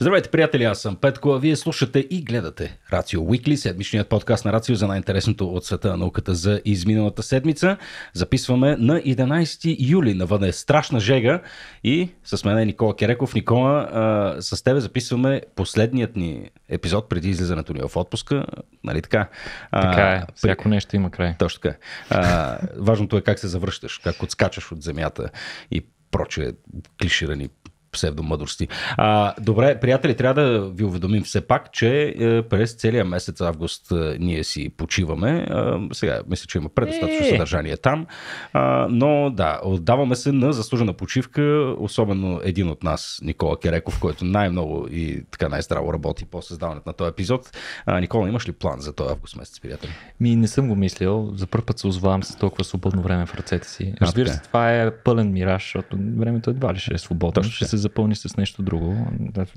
Здравейте, приятели, аз съм Петко, а вие слушате и гледате Рацио Уикли, седмичният подкаст на Рацио за най-интересното от света на науката за изминалата седмица. Записваме на 11 юли, навън е страшна жега и с мен е Никола Кереков. Никола, а, с тебе записваме последният ни епизод преди излизането ни в отпуска, нали така? А, така е, всяко при... нещо има край. Точно така. А, важното е как се завръщаш, как отскачаш от земята и проче клиширани псевдомъдрости. А, добре, приятели, трябва да ви уведомим все пак, че е, през целия месец август е, ние си почиваме. А, сега, мисля, че има предостатъчно е. съдържание там. А, но да, отдаваме се на заслужена почивка, особено един от нас, Никола Кереков, който най-много и така най-здраво работи по създаването на този епизод. А, Никола, имаш ли план за този август месец, приятели? Ми не съм го мислил. За първ път се озвавам с толкова свободно време в ръцете си. Разбира се, това е пълен мираж, защото времето едва ли ще е свободно. Точно. Ще се запълни с нещо друго.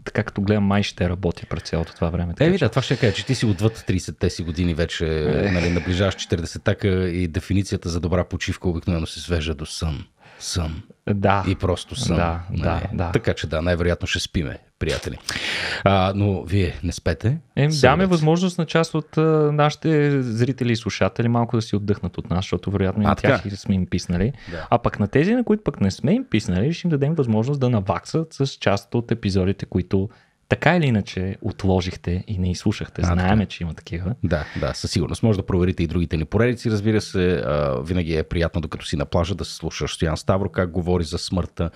Така като гледам, май ще работи през цялото това време. Е, видя, да, това ще кажа, че ти си отвъд 30-те си години вече, е... нали, наближаваш 40-така и дефиницията за добра почивка обикновено се свежа до сън съм. Да. И просто съм. Да, не, нали? да, да. Така че да, най-вероятно ще спиме, приятели. А, но вие не спете. Е, даме възможност на част от а, нашите зрители и слушатели малко да си отдъхнат от нас, защото вероятно а, и тях и сме им писнали. Да. А пък на тези, на които пък не сме им писнали, ще им дадем възможност да наваксат с част от епизодите, които така или иначе отложихте и не изслушахте. Знаеме, че има такива. Да, да, със сигурност. Може да проверите и другите ни поредици. Разбира се, а, винаги е приятно, докато си на плажа, да се слушаш Стоян Ставро как говори за смъртта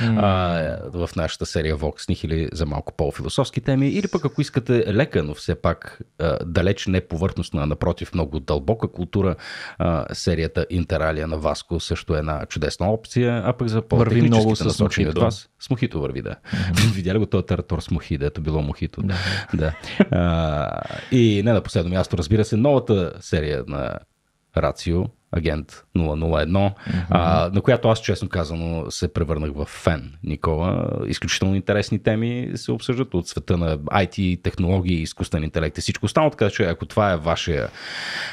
mm. а, в нашата серия Vox или за малко по-философски теми. Или пък ако искате лека, но все пак а, далеч не повърхностна, напротив, много дълбока култура, а, серията Интералия на Васко също е една чудесна опция. А пък за по-техническите насочени от вас, Смухито върви, да. Mm-hmm. Видя ли го този таратор Смухи мохити, дето било Мухито. Да. да. А, и не на последно място, разбира се, новата серия на Рацио, агент 001, mm-hmm. а, на която аз честно казано се превърнах в фен, Никола. Изключително интересни теми се обсъждат от света на IT, технологии, изкуствен интелект и всичко останало, така че ако това е вашия,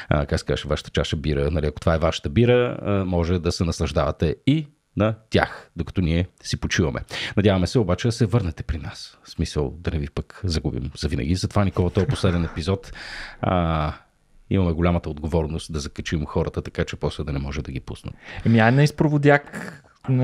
а, как се вашата чаша бира, нали, ако това е вашата бира, а, може да се наслаждавате и на тях, докато ние си почиваме. Надяваме се обаче да се върнете при нас. В смисъл да не ви пък загубим завинаги. Затова, Никола, този последен епизод а, имаме голямата отговорност да закачим хората, така че после да не може да ги пуснем. Еми, ай на изпроводяк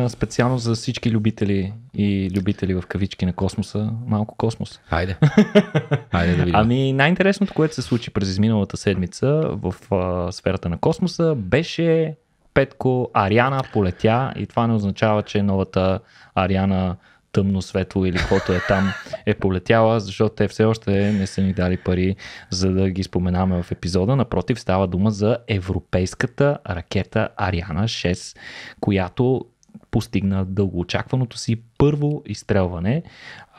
специално за всички любители и любители в кавички на космоса, малко космос. Хайде. Хайде да видим. Ами най-интересното, което се случи през изминалата седмица в а, сферата на космоса, беше Петко, Ариана полетя и това не означава, че новата Ариана тъмно, светло или каквото е там е полетяла, защото те все още не са ни дали пари за да ги споменаваме в епизода. Напротив, става дума за европейската ракета Ариана 6, която постигна дългоочакваното си първо изстрелване.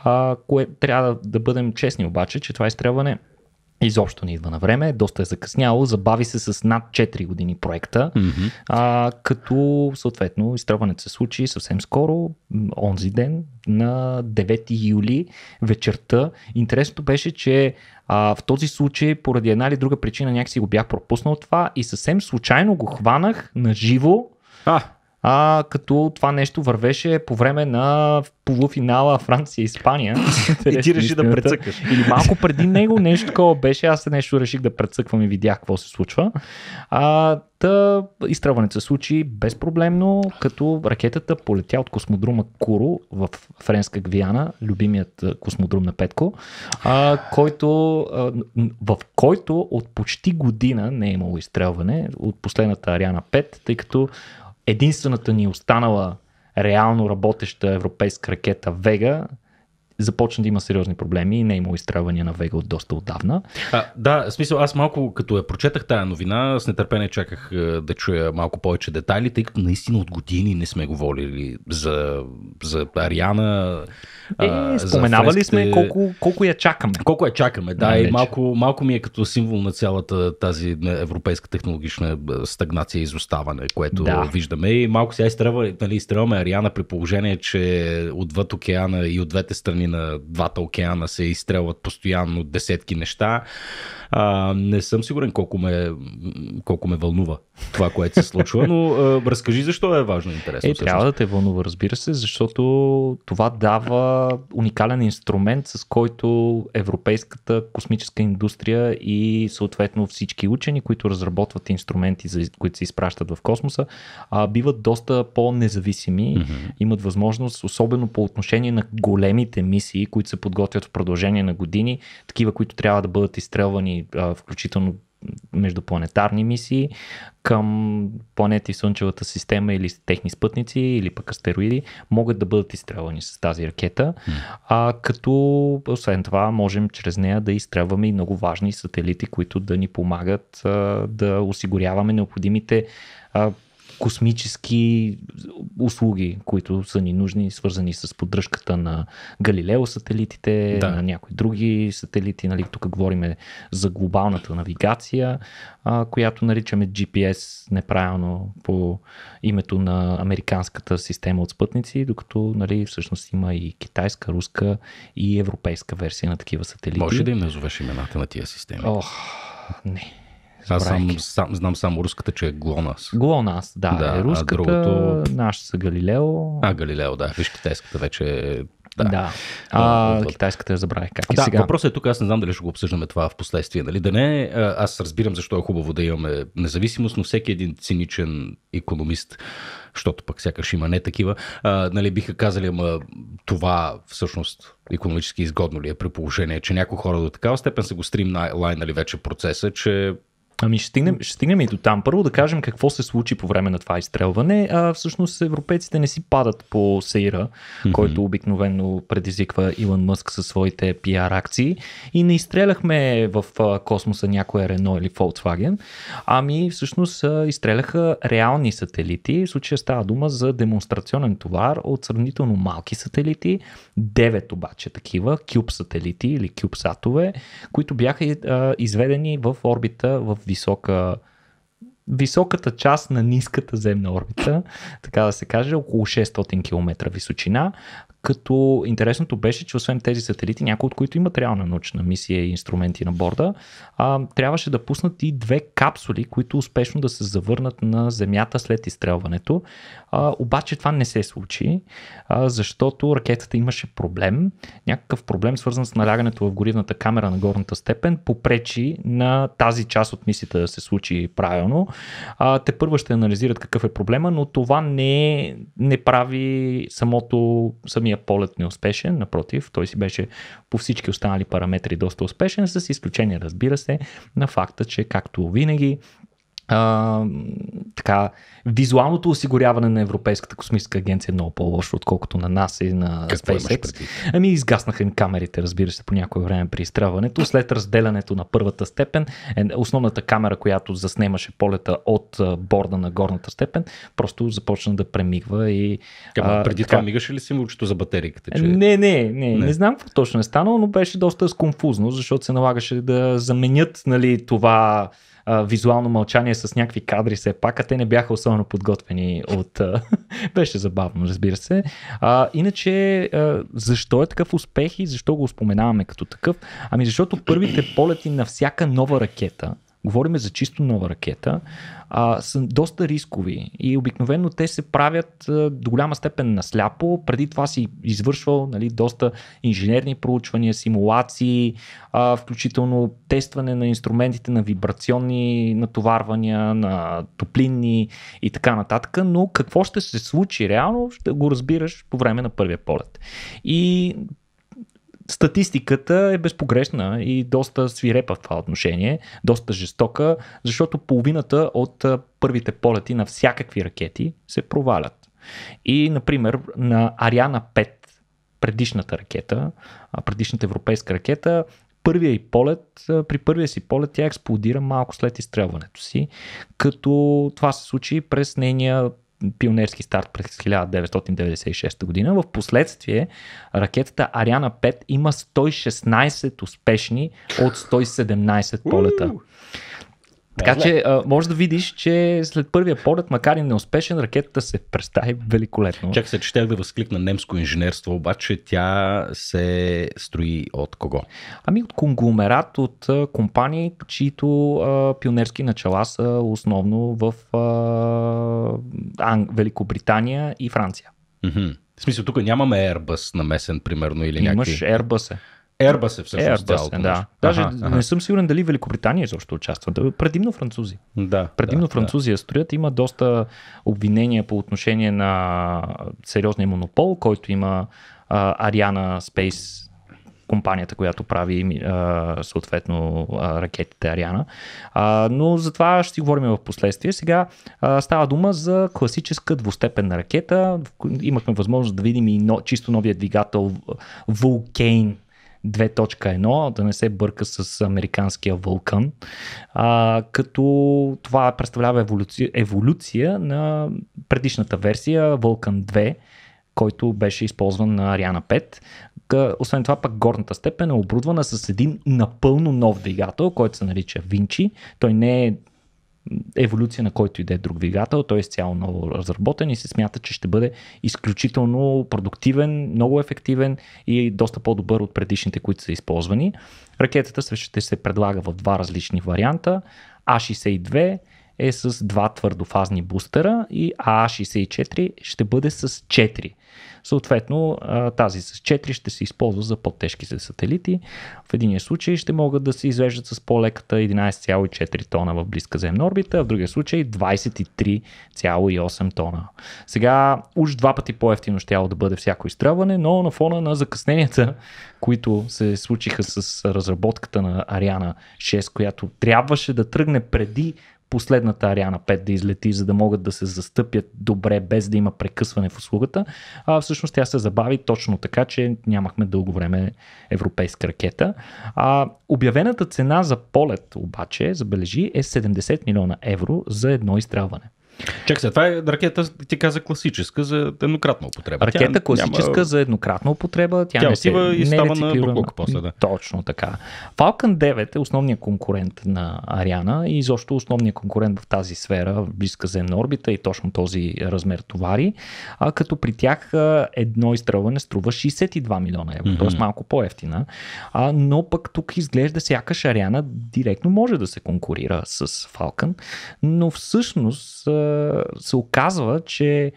А, кое, трябва да бъдем честни обаче, че това изстрелване изобщо не идва на време, доста е закъсняло, забави се с над 4 години проекта, mm-hmm. а, като съответно изтръването се случи съвсем скоро, онзи ден, на 9 юли вечерта. Интересното беше, че а, в този случай, поради една или друга причина, някакси го бях пропуснал това и съвсем случайно го хванах на живо. А а, като това нещо вървеше по време на полуфинала Франция и Испания. и ти реши да прецъкаш. Или малко преди него нещо такова беше, аз нещо реших да прецъквам и видях какво се случва. А, та изтръването се случи безпроблемно, като ракетата полетя от космодрума Куро в Френска Гвиана, любимият космодрум на Петко, а, който, а, в който от почти година не е имало изстрелване от последната Ариана 5, тъй като единствената ни останала реално работеща европейска ракета Вега започна да има сериозни проблеми и не е имало изтравания на Вега от доста отдавна. А, да, в смисъл, аз малко като я прочетах тая новина, с нетърпение чаках е, да чуя малко повече детайли, тъй като наистина от години не сме говорили за, за Ариана. Е, а, споменавали сме колко, колко я чакаме. Колко я чакаме, да, и малко, малко ми е като символ на цялата тази европейска технологична е, стагнация и изоставане, което да. виждаме. И малко сега изтръваме нали, Ариана при положение, че отвъд океана и от двете страни на двата океана се изстрелват постоянно десетки неща. А, не съм сигурен колко ме, колко ме вълнува това, което се случва, но а, разкажи защо е важно и интересно. Е, трябва да те вълнува, разбира се, защото това дава уникален инструмент, с който европейската космическа индустрия и съответно всички учени, които разработват инструменти, за, които се изпращат в космоса, а, биват доста по-независими, mm-hmm. имат възможност, особено по отношение на големите мисии, които се подготвят в продължение на години, такива, които трябва да бъдат изстрелвани а, включително междупланетарни мисии към планети в Слънчевата система или техни спътници или пък астероиди могат да бъдат изстрелвани с тази ракета, mm. а, като освен това можем чрез нея да изстрелваме и много важни сателити, които да ни помагат а, да осигуряваме необходимите а, космически услуги, които са ни нужни, свързани с поддръжката на Галилео сателитите, да. на някои други сателити. Нали, тук говорим за глобалната навигация, а, която наричаме GPS неправилно по името на американската система от спътници, докато нали, всъщност има и китайска, руска и европейска версия на такива сателити. Може да им назовеш имената на тия системи? Ох, не. Аз сам, сам, знам само руската, че е ГЛОНАС. ГЛОНАС, да. да е руската, а другото... наш са Галилео. А, Галилео, да. Виж, китайската вече е да. да. А, а, китайската я забравих как е да, сега. Въпросът е тук, аз не знам дали ще го обсъждаме това в последствие. Нали? Да не, аз разбирам защо е хубаво да имаме независимост, но всеки един циничен економист, защото пък сякаш има не такива, а, нали, биха казали, ама това всъщност економически изгодно ли е при положение, че някои хора до такава степен са го стримлайнали вече процеса, че Ами ще стигнем, ще стигнем и до там. Първо да кажем какво се случи по време на това изстрелване. А, всъщност европейците не си падат по Сейра, mm-hmm. който обикновено предизвиква Илон Мъск със своите пиар акции. И не изстреляхме в космоса някоя Рено или Volkswagen, ами всъщност изстреляха реални сателити. В случая става дума за демонстрационен товар от сравнително малки сателити, девет обаче такива, кюб сателити или кюбсатове, които бяха а, изведени в орбита в que високата част на ниската земна орбита, така да се каже, около 600 км височина, като интересното беше, че освен тези сателити, някои от които имат реална научна мисия и инструменти на борда, а, трябваше да пуснат и две капсули, които успешно да се завърнат на Земята след изстрелването. А, обаче това не се случи, а, защото ракетата имаше проблем. Някакъв проблем, свързан с налягането в горивната камера на горната степен, попречи на тази част от мисията да се случи правилно а, те първо ще анализират какъв е проблема, но това не, не прави самото, самия полет неуспешен. Напротив, той си беше по всички останали параметри доста успешен, с изключение, разбира се, на факта, че както винаги а, така, визуалното осигуряване на Европейската космическа агенция е много по-лошо, отколкото на нас и на Какво SpaceX. Ами изгаснаха им камерите, разбира се, по някое време при изстрелването. След разделянето на първата степен, е, основната камера, която заснемаше полета от борда на горната степен, просто започна да премигва и... Ама, преди а, така... това мигаше ли символчето за батерийката? Че... Не, не, не, не, не знам какво точно е станало, но беше доста сконфузно, защото се налагаше да заменят нали, това а, визуално мълчание с някакви кадри се пак, а те не бяха особено подготвени от... А, беше забавно, разбира се. А, иначе, а, защо е такъв успех и защо го споменаваме като такъв? Ами защото първите полети на всяка нова ракета, Говорим за чисто нова ракета. А, са доста рискови и обикновено те се правят а, до голяма степен насляпо. Преди това си извършвал нали, доста инженерни проучвания, симулации, а, включително тестване на инструментите на вибрационни натоварвания, на топлинни и така нататък. Но какво ще се случи реално, ще го разбираш по време на първия полет. И статистиката е безпогрешна и доста свирепа в това отношение, доста жестока, защото половината от първите полети на всякакви ракети се провалят. И, например, на Ариана 5, предишната ракета, предишната европейска ракета, първия и полет, при първия си полет тя експлодира малко след изстрелването си, като това се случи през нейния пионерски старт през 1996 година. В последствие ракетата Ариана 5 има 116 успешни от 117 полета. Така че а, да видиш, че след първия полет, макар и неуспешен, ракетата се представи великолепно. Чакай се, че щях да възкликна немско инженерство, обаче тя се строи от кого? Ами от конгломерат, от компании, чието а, пионерски начала са основно в а, Анг... Великобритания и Франция. Mm-hmm. В смисъл, тук нямаме Airbus намесен, примерно, или някакви... Имаш Airbus. Airbus е всъщност Airbus, цялото е, да. Нещо. Даже аха, аха. не съм сигурен дали Великобритания изобщо участва. Предимно французи. Да, Предимно да, французи да. я строят. Има доста обвинения по отношение на сериозния монопол, който има Ариана Ariana Space компанията, която прави съответно ракетите Ариана. но за това ще си говорим в последствие. Сега става дума за класическа двустепенна ракета. Имахме възможност да видим и но, чисто новия двигател Vulcane 2.1, да не се бърка с американския вълкан, а, като това представлява еволюция, еволюция на предишната версия, Вълкан 2, който беше използван на Ариана 5. Освен това, пък горната степен е обрудвана с един напълно нов двигател, който се нарича Винчи. Той не е еволюция на който иде друг двигател. Той е изцяло ново разработен и се смята, че ще бъде изключително продуктивен, много ефективен и доста по-добър от предишните, които са използвани. Ракетата ще се предлага в два различни варианта. А62 е с два твърдофазни бустера и а 64 ще бъде с 4. Съответно, тази с 4 ще се използва за по-тежките сателити. В единия случай ще могат да се извеждат с по-леката 11,4 тона в близка земна орбита, а в другия случай 23,8 тона. Сега, уж два пъти по-ефтино ще да бъде всяко изстрелване, но на фона на закъсненията, които се случиха с разработката на Ариана 6, която трябваше да тръгне преди последната Ариана 5 да излети, за да могат да се застъпят добре, без да има прекъсване в услугата. А, всъщност тя се забави точно така, че нямахме дълго време европейска ракета. А, обявената цена за полет обаче, забележи, е 70 милиона евро за едно изстрелване. Чакай се, това е ракета, ти каза класическа за еднократна употреба. Ракета тя класическа няма... за еднократна употреба. Тя, тя не се, и става не на Букук после. Да. Точно така. Falcon 9 е основният конкурент на Ариана и изобщо основният конкурент в тази сфера, близка земна орбита и точно този размер товари, а като при тях едно изстрелване струва 62 милиона евро, mm-hmm. т.е. малко по-ефтина. А, но пък тук изглежда сякаш Ариана директно може да се конкурира с Falcon, но всъщност се оказва, че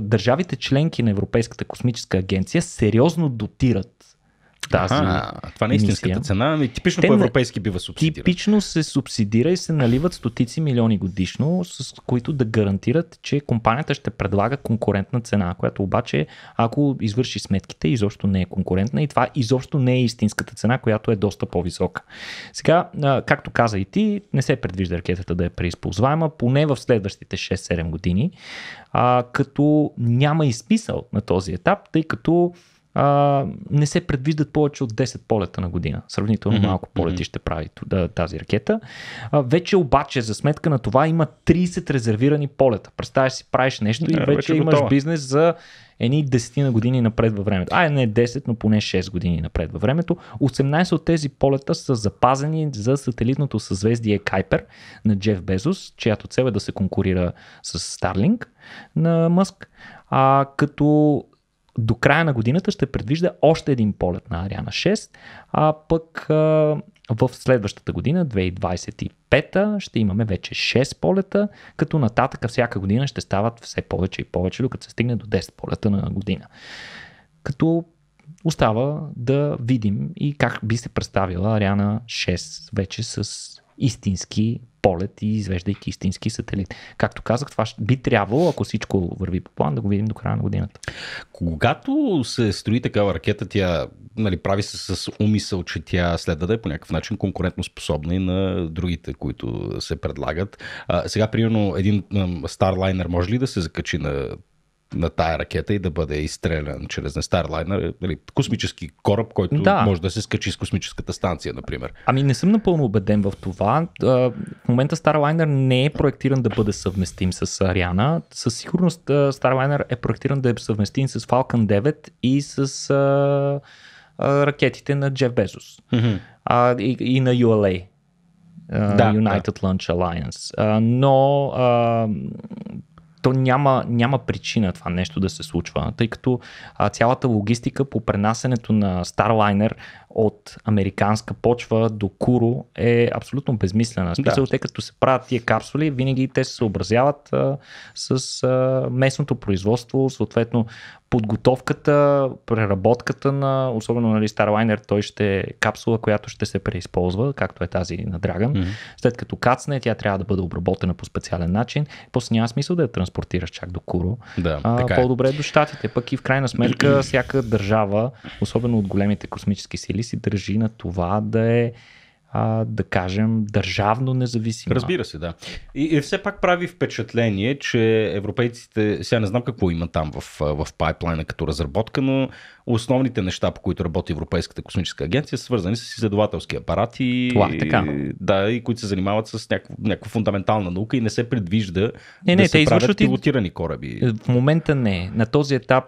държавите членки на Европейската космическа агенция сериозно дотират тази а, Това не е истинската мисия. цена, ами типично Те, по-европейски бива субсидиран. Типично се субсидира и се наливат стотици милиони годишно, с които да гарантират, че компанията ще предлага конкурентна цена, която обаче, ако извърши сметките, изобщо не е конкурентна и това изобщо не е истинската цена, която е доста по-висока. Сега, както каза и ти, не се предвижда ракетата да е преизползваема, поне в следващите 6-7 години, а, като няма и смисъл на този етап, тъй като а, не се предвиждат повече от 10 полета на година. Сравнително mm-hmm. малко полети mm-hmm. ще прави тази ракета. А, вече обаче за сметка на това има 30 резервирани полета. Представяш си, правиш нещо и вече, вече имаш готова. бизнес за едни 10 на години напред във времето. А, не 10, но поне 6 години напред във времето. 18 от тези полета са запазени за сателитното съзвездие Кайпер на Джеф Безос, чиято цел е да се конкурира с Старлинг на Мъск. А като до края на годината ще предвижда още един полет на Ариана 6, а пък в следващата година, 2025, ще имаме вече 6 полета, като нататък всяка година ще стават все повече и повече, докато се стигне до 10 полета на година. Като остава да видим и как би се представила Ариана 6 вече с истински полет и извеждайки истински сателит. Както казах, това би трябвало, ако всичко върви по план, да го видим до края на годината. Когато се строи такава ракета, тя нали, прави се с умисъл, че тя следва да е по някакъв начин конкурентно способна и на другите, които се предлагат. А, сега, примерно, един Starliner може ли да се закачи на на тая ракета и да бъде изстрелян чрез не Старлайнер, или космически кораб, който да. може да се скачи с космическата станция, например. Ами не съм напълно убеден в това. В момента Starliner не е проектиран да бъде съвместим с Ариана. Със сигурност Starliner е проектиран да е съвместим с Falcon 9 и с а, а, ракетите на Джеф Безос mm-hmm. а, и, и на ULA. Uh, да, United да. Launch Alliance. Uh, но uh, то няма, няма причина това нещо да се случва, тъй като а, цялата логистика по пренасенето на Starliner от американска почва до Куро е абсолютно безмислена. Смисъл, да. те като се правят тия капсули, винаги те се съобразяват а, с а, местното производство, съответно подготовката, преработката на, особено нали, Starliner, той ще е капсула, която ще се преизползва, както е тази на Dragon. Mm-hmm. След като кацне, тя трябва да бъде обработена по специален начин. После няма смисъл да я транспортираш чак до Куро. Да, а, така е. По-добре е до щатите. Пък и в крайна сметка всяка държава, особено от големите космически сили, си държи на това да е а, да кажем, държавно независимо. Разбира се, да. И, и все пак прави впечатление, че европейците, сега не знам какво има там в, в пайплайна като разработка, но основните неща, по които работи Европейската космическа агенция, са свързани с изследователски апарати. Това, така. Да, и които се занимават с някаква, някаква фундаментална наука и не се предвижда не, не, да те се правят пилотирани кораби. В момента не. На този етап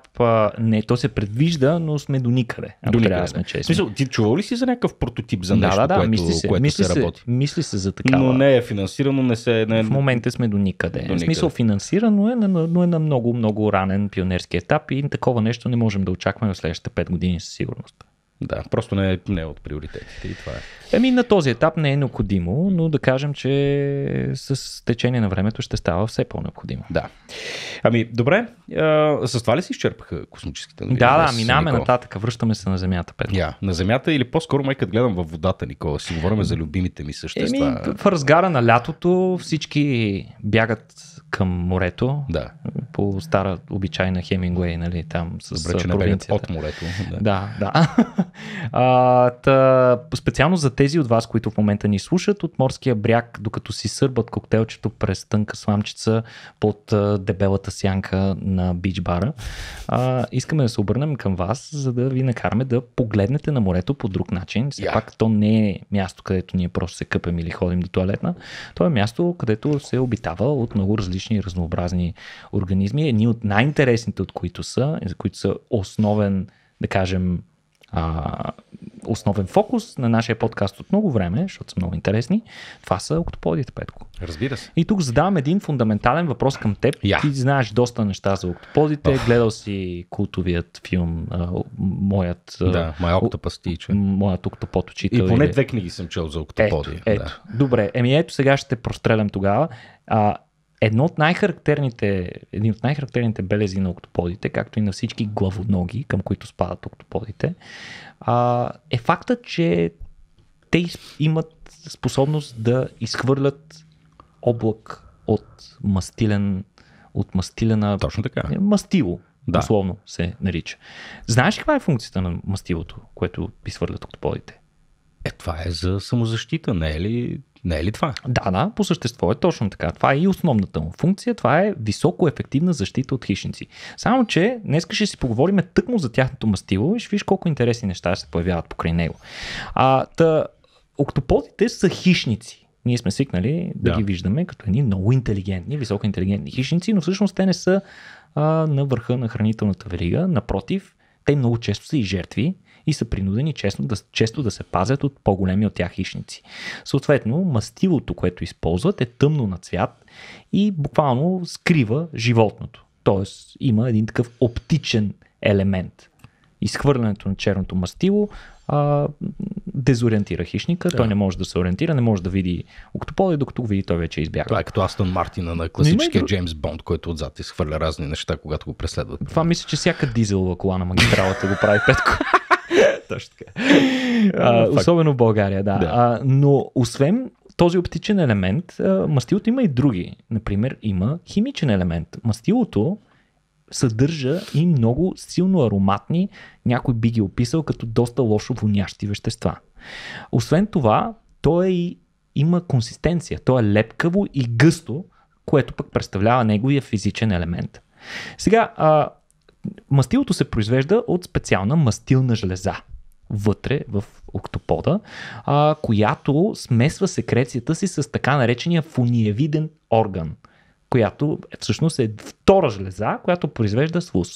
не. То се предвижда, но сме до никъде. До никъде. Да сме честни. Мисъл, ти чувал ли си за някакъв прототип за нещо, да, да, което, мисли се, което мисли се, работи? Мисли се за такава. Но не е финансирано, не се... Не... Е- В момента сме до никъде. До никъде. В смисъл финансирано е, е но е на много, много ранен пионерски етап и такова нещо не можем да очакваме следващите 5 години със сигурност. Да, просто не е, не е от приоритетите и това е. Еми на този етап не е необходимо, но да кажем, че с течение на времето ще става все по-необходимо. Да. Ами, добре, а, с това ли си изчерпаха космическите новини? Да, да, минаваме Никола. нататък, връщаме се на Земята, Петро. Yeah, на Земята или по-скоро майка гледам във водата, Никола, си говорим за любимите ми същества. Еми, в разгара на лятото всички бягат към морето. Да. По стара обичайна Хемингуей, нали, там с Добре, че провинцията. от морето. Да, да. да. А, та, специално за тези от вас, които в момента ни слушат от морския бряг, докато си сърбат коктейлчето през тънка сламчица под а, дебелата сянка на бич бара, а, искаме да се обърнем към вас, за да ви накараме да погледнете на морето по друг начин. Все yeah. пак то не е място, където ние просто се къпем или ходим до туалетна. То е място, където се обитава от много различни разнообразни организми. Едни от най-интересните от които са, за които са основен, да кажем, а, основен фокус на нашия подкаст от много време, защото са много интересни, това са октоподите, Петко. Разбира се. И тук задавам един фундаментален въпрос към теб. Yeah. Ти знаеш доста неща за октоподите, oh. гледал си култовият филм а, Моят... Да, Май Октопас Моят октопод учител. И поне или... две книги съм чел за октоподи. Ето, ето. Да. Добре, еми ето сега ще прострелям тогава. А, Едно от най-характерните, един от най-характерните белези на октоподите, както и на всички главоноги, към които спадат октоподите, а, е факта, че те имат способност да изхвърлят облак от мастилен, от мастилена... Точно така. Е, мастило, да. условно се нарича. Знаеш каква е функцията на мастилото, което изхвърлят октоподите? Е, това е за самозащита, не е ли? Не е ли това? Да, да, по същество е точно така. Това е и основната му функция. Това е високо ефективна защита от хищници. Само, че днес ще си поговорим тъкмо за тяхното мастило и ще виж колко интересни неща се появяват покрай него. А, та, октоподите са хищници. Ние сме свикнали да, да ги виждаме като едни много интелигентни, високо интелигентни хищници, но всъщност те не са а, на върха на хранителната верига. Напротив, те много често са и жертви и са принудени често да, често да се пазят от по-големи от тях хищници. Съответно, мастилото, което използват е тъмно на цвят и буквално скрива животното. Тоест има един такъв оптичен елемент. Изхвърлянето на черното мастило а, дезориентира хищника, да. той не може да се ориентира, не може да види октопода и докато го види той вече е избяга. Това е като Астон Мартина на класическия Джеймс Бонд, който отзад изхвърля разни неща, когато го преследват. Това мисля, че всяка дизелова кола на магистралата го прави петко. Точно така. А, особено в България, да. да. А, но освен този оптичен елемент, мастилото има и други. Например, има химичен елемент. Мастилото съдържа и много силно ароматни, някой би ги описал като доста лошо вонящи вещества. Освен това, то е и, има консистенция. То е лепкаво и гъсто, което пък представлява неговия физичен елемент. Сега, а, мастилото се произвежда от специална мастилна железа вътре в октопода, а, която смесва секрецията си с така наречения фуниевиден орган, която всъщност е втора жлеза, която произвежда слус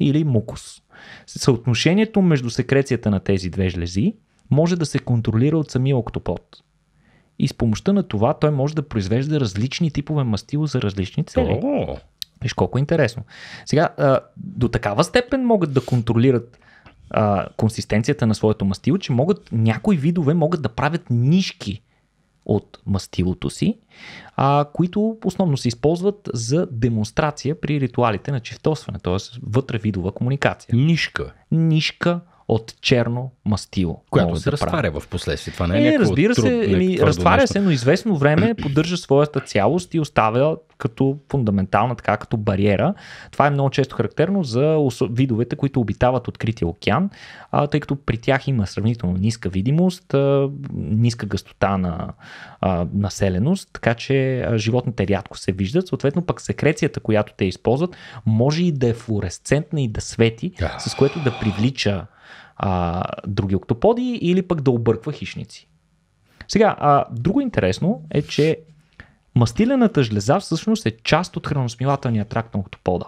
или мукус. Съотношението между секрецията на тези две жлези може да се контролира от самия октопод. И с помощта на това той може да произвежда различни типове мастило за различни цели. Виж колко е интересно. Сега, а, до такава степен могат да контролират а, консистенцията на своето мастило, че могат, някои видове могат да правят нишки от мастилото си, а, които основно се използват за демонстрация при ритуалите на чифтосване, т.е. вътре видова комуникация. Нишка. Нишка от черно мастило. Което се, да разтваря в последствие. Това не е, е разбира се, труд, ми, разтваря нещо. се, но известно време поддържа своята цялост и оставя като фундаментална, така като бариера. Това е много често характерно за видовете, които обитават открития океан, а, тъй като при тях има сравнително ниска видимост, а, ниска гъстота на а, населеност, така че а, животните рядко се виждат. Съответно, пък секрецията, която те използват, може и да е флуоресцентна и да свети, с което да привлича а, други октоподи или пък да обърква хищници. Сега, а, друго интересно е, че мастилената жлеза всъщност е част от храносмилателния тракт на октопода.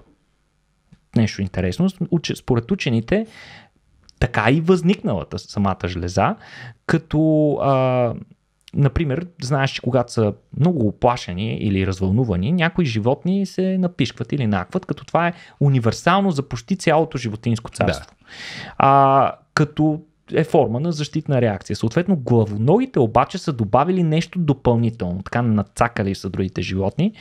Нещо интересно, според учените така и възникналата самата жлеза, като а, Например, знаеш, че когато са много оплашени или развълнувани, някои животни се напишкват или накват, като това е универсално за почти цялото животинско царство. Да. А, като е форма на защитна реакция. Съответно, главоногите обаче са добавили нещо допълнително, така нацакали са другите животни,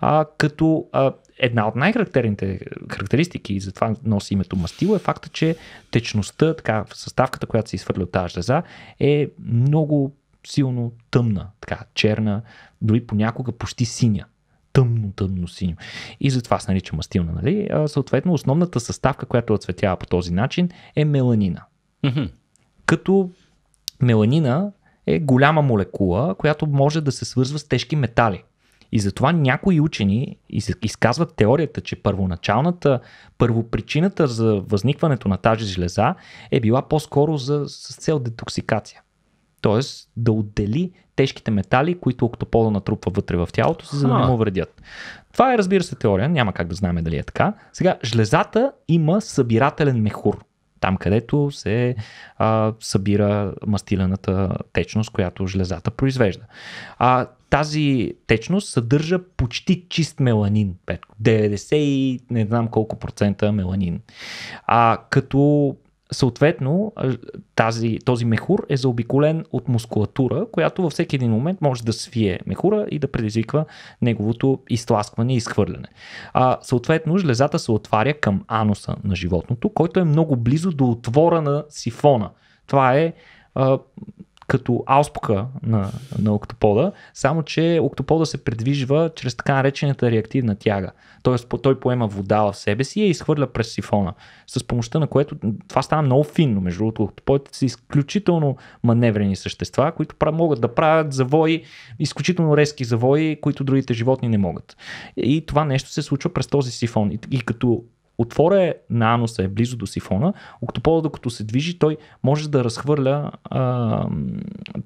а, като а, една от най-характерните характеристики, и затова носи името мастило, е факта, че течността, така, съставката, която се изхвърля от тази жлеза, е много силно тъмна, така черна, дори понякога почти синя тъмно, тъмно синьо. И затова се нарича мастилна, нали? А, съответно, основната съставка, която оцветява по този начин е меланина. Mm-hmm. Като меланина е голяма молекула, която може да се свързва с тежки метали. И затова някои учени изказват теорията, че първоначалната, първопричината за възникването на тази железа е била по-скоро за, с цел детоксикация. Тоест да отдели тежките метали, които октопода натрупва вътре в тялото си, за да не му вредят. Това е, разбира се, теория, няма как да знаем дали е така. Сега, жлезата има събирателен мехур там където се а, събира мастилената течност, която железата произвежда. А, тази течност съдържа почти чист меланин, 90 и не знам колко процента меланин. А като Съответно, тази, този мехур е заобиколен от мускулатура, която във всеки един момент може да свие мехура и да предизвиква неговото изтласкване и изхвърляне. А, съответно, жлезата се отваря към ануса на животното, който е много близо до отвора на сифона. Това е а, като ауспока на, на октопода, само че октопода се предвижва чрез така наречената реактивна тяга. Тоест той поема вода в себе си и я изхвърля през сифона, с помощта на което това става много финно, между другото. Поетите са изключително маневрени същества, които могат да правят завои, изключително резки завои, които другите животни не могат. И това нещо се случва през този сифон. И, и като отвора на ануса е близо до сифона, октопода докато се движи, той може да разхвърля а,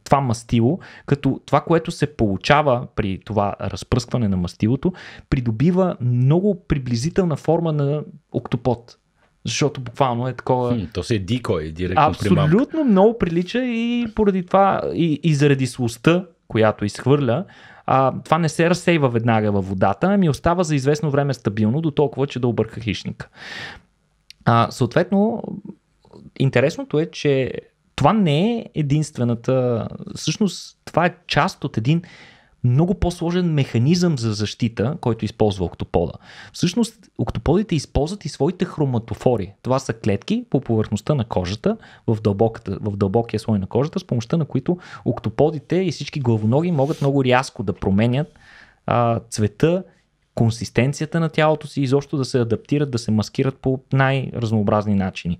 това мастило, като това, което се получава при това разпръскване на мастилото, придобива много приблизителна форма на октопод. Защото буквално е такова. Хм, то се е дикой е директно. Абсолютно при много прилича и поради това и, и заради слостта, която изхвърля, а, това не се разсейва веднага във водата, ами остава за известно време стабилно, до толкова, че да обърка хищника. А, съответно, интересното е, че това не е единствената. Всъщност, това е част от един много по-сложен механизъм за защита, който използва октопода. Всъщност, октоподите използват и своите хроматофори. Това са клетки по повърхността на кожата, в, дълбоката, в дълбокия слой на кожата, с помощта на които октоподите и всички главоноги могат много рязко да променят а, цвета консистенцията на тялото си, изобщо да се адаптират, да се маскират по най-разнообразни начини.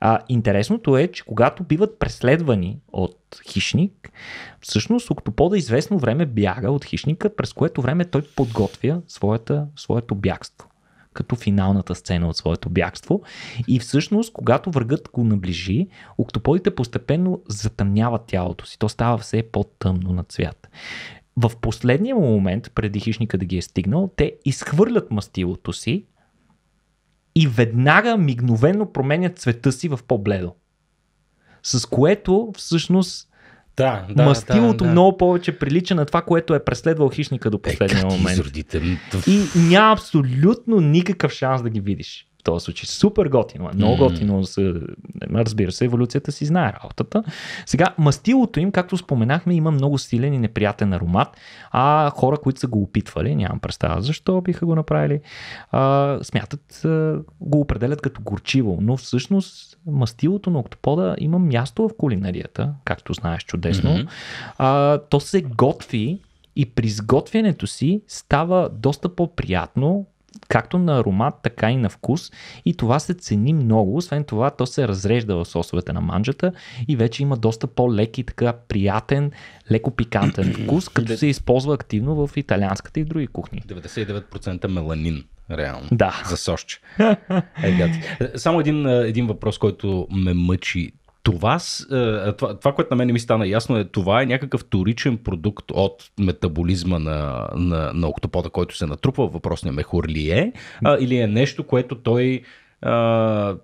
А, интересното е, че когато биват преследвани от хищник, всъщност октопода известно време бяга от хищника, през което време той подготвя своята, своето бягство като финалната сцена от своето бягство. И всъщност, когато врагът го наближи, октоподите постепенно затъмняват тялото си. То става все по-тъмно на цвят. В последния момент, преди хищника да ги е стигнал, те изхвърлят мастилото си и веднага мигновено променят цвета си в по-бледо. С което всъщност да, да, Мастилото да, да. много повече прилича на това, което е преследвал хищника до е, последния е, момент. Изродите? И няма абсолютно никакъв шанс да ги видиш този случай. Супер готино е, много mm. готино. разбира се, еволюцията си знае работата. Сега, мастилото им, както споменахме, има много силен и неприятен аромат, а хора, които са го опитвали, нямам представа защо биха го направили, а, смятат, а, го определят като горчиво, но всъщност мастилото на октопода има място в кулинарията, както знаеш чудесно. Mm-hmm. А, то се готви и при изготвянето си става доста по-приятно, както на аромат, така и на вкус и това се цени много. Освен това, то се разрежда в сосовете на манджата и вече има доста по-лек и така приятен, леко пикантен вкус, като се използва активно в италианската и други кухни. 99% меланин реално. Да. За сощ. Е, е, само един, един въпрос, който ме мъчи това, е, е, това, това, което на мен ми стана ясно е, това е някакъв вторичен продукт от метаболизма на, на, на октопода, който се натрупва, въпросния мехур ли е, а, или е нещо, което той а,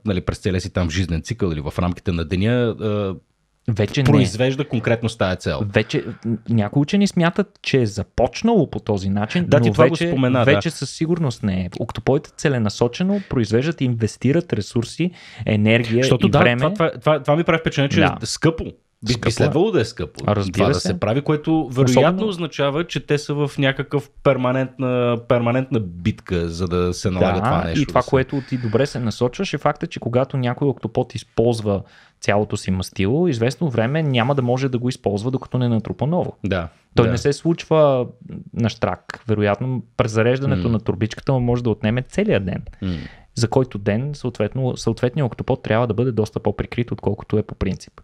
нали, през целия си там жизнен цикъл или в рамките на деня а, вече произвежда не. конкретно с тази цел. Вече някои учени смятат, че е започнало по този начин, да, но ти това вече, го спомена, вече да. със сигурност не е. Октопоите целенасочено произвеждат и инвестират ресурси, енергия Защото, и да, време. Това, това, това, това ми прави впечатление, че да. е скъпо. Би, би е. следвало да е скъпо. А, разбира това се. да се прави, което вероятно Особено... означава, че те са в някакъв перманентна, перманентна битка, за да се налага да, това нещо. И това, да което ти добре се насочваш е факта, че когато някой октопод използва цялото си мастило, известно време няма да може да го използва, докато не е натрупа ново. Да. Той да. не се случва на штрак. Вероятно, презареждането mm. на турбичката му може да отнеме целият ден. Mm за който ден съответно, съответният октопод трябва да бъде доста по-прикрит, отколкото е по принцип.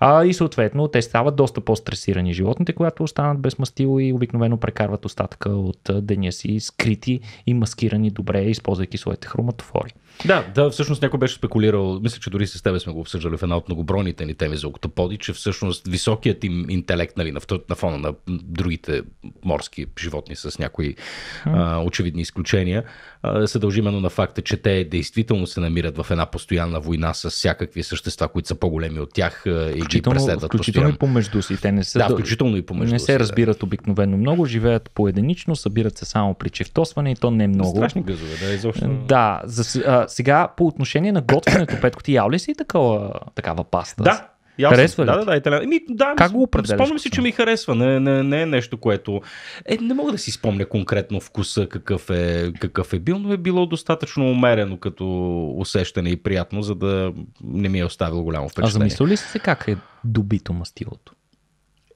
А, и съответно те стават доста по-стресирани животните, когато останат без мастило и обикновено прекарват остатъка от деня си скрити и маскирани добре, използвайки своите хроматофори. Да, да, всъщност някой беше спекулирал, мисля, че дори с тебе сме го обсъждали в една от многобройните ни теми за октоподи, че всъщност високият им интелект нали, на, на фона на другите морски животни с някои а, очевидни изключения а, се дължи именно на факта, че те действително се намират в една постоянна война с всякакви същества, които са по-големи от тях и ги преследват. Включително и помежду си. Те не се, да, включително и помежду не се си, разбират да. обикновено много, живеят поединично, събират се само при чифтосване и то не е много. Страшни газове, да, изобщо. Да, за, а, сега, по отношение на готвенето, Петко, ти ял ли си такава, такава паста? Да, Ясно. Харесва ли? Да, да, да, италиан. Ми, да, как го определяш? Спомням си, че ми харесва. Не, не, не е нещо, което... Е, не мога да си спомня конкретно вкуса какъв е, какъв е бил, но е било достатъчно умерено като усещане и приятно, за да не ми е оставил голямо впечатление. А замисли ли си се как е добито мастилото?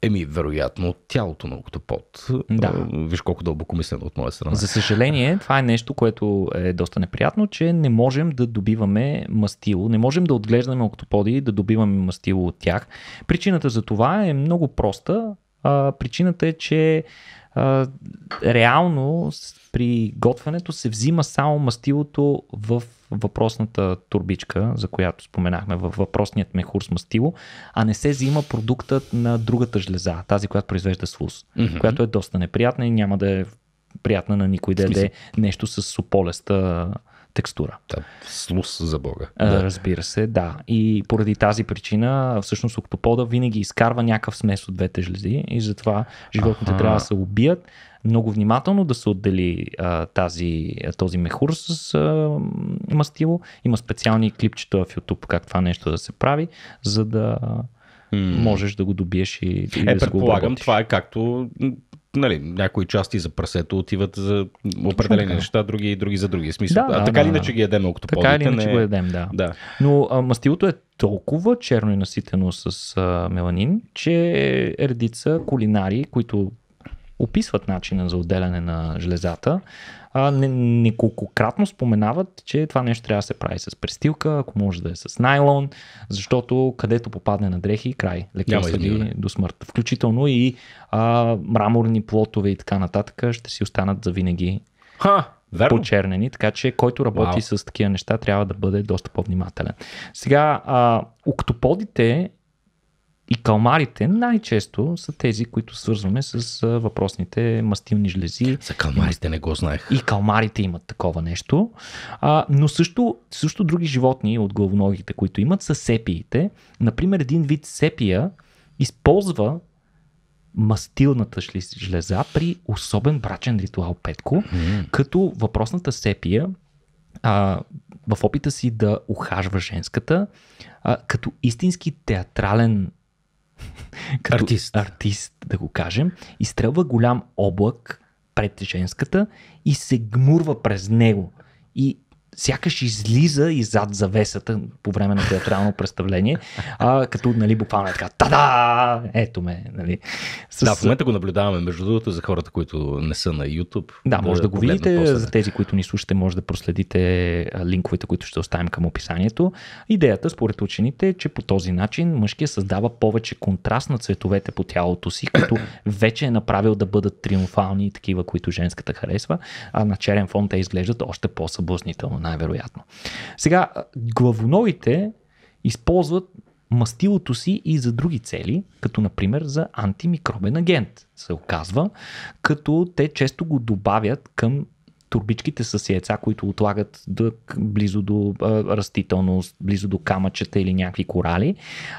Еми, вероятно, тялото на октопод. Да. Виж колко дълбоко мислено от моя страна. За съжаление, това е нещо, което е доста неприятно, че не можем да добиваме мастило. Не можем да отглеждаме октоподи и да добиваме мастило от тях. Причината за това е много проста. А, причината е, че а, реално при готвенето се взима само мастилото в въпросната турбичка, за която споменахме, във въпросният мехур с мастило, а не се взима продуктът на другата жлеза, тази, която произвежда слус, mm-hmm. която е доста неприятна и няма да е приятна на никой да яде нещо с сополеста текстура. Да, слус за Бога. Да. Разбира се, да. И поради тази причина, всъщност, октопода винаги изкарва някакъв смес от двете жлези и затова животните ага. трябва да се убият много внимателно да се отдели а, тази, този мехур с а, мастило. Има специални клипчета в YouTube как това нещо да се прави, за да mm. можеш да го добиеш и, и е, да предполагам, го предполагам, това е както нали, някои части за прасето отиват за определени Точно, неща, други, и други за други. Смисъл. Да, а да, така да, ли иначе да. ги ядем октоподите? Така ли иначе не... го ядем, да. да. Но а, мастилото е толкова черно и наситено с а, меланин, че е редица кулинари, които описват начина за отделяне на железата а, не, неколкократно споменават, че това нещо трябва да се прави с престилка, ако може да е с найлон, защото където попадне на дрехи, край, лекарства ги до смърт. Включително и а, мраморни плотове и така нататък ще си останат завинаги Ха, Верно. почернени, така че който работи Вау. с такива неща трябва да бъде доста по-внимателен. Сега, а, октоподите и калмарите най-често са тези, които свързваме с въпросните мастилни жлези. За калмарите не го знаех. И калмарите имат такова нещо. А, но също, също други животни от главоногите, които имат, са сепиите. Например, един вид сепия използва мастилната жлеза при особен брачен ритуал Петко, mm. като въпросната сепия а, в опита си да ухажва женската, а, като истински театрален като артист. артист, да го кажем, изстрелва голям облак пред женската и се гмурва през него. И сякаш излиза и зад завесата по време на театрално представление, а, като нали, буквално е така, тада! Ето ме. Нали. С... Да, в момента го наблюдаваме, между другото, за хората, които не са на YouTube. Да, да може да, да го видите, после. за тези, които ни слушате, може да проследите линковете, които ще оставим към описанието. Идеята, според учените, е, че по този начин мъжкия създава повече контраст на цветовете по тялото си, като вече е направил да бъдат триумфални такива, които женската харесва, а на черен фон те изглеждат още по съблъзнително най-вероятно. Сега, главоногите използват мастилото си и за други цели, като например за антимикробен агент, се оказва, като те често го добавят към турбичките с яйца, които отлагат дък близо до а, растителност, близо до камъчета или някакви корали,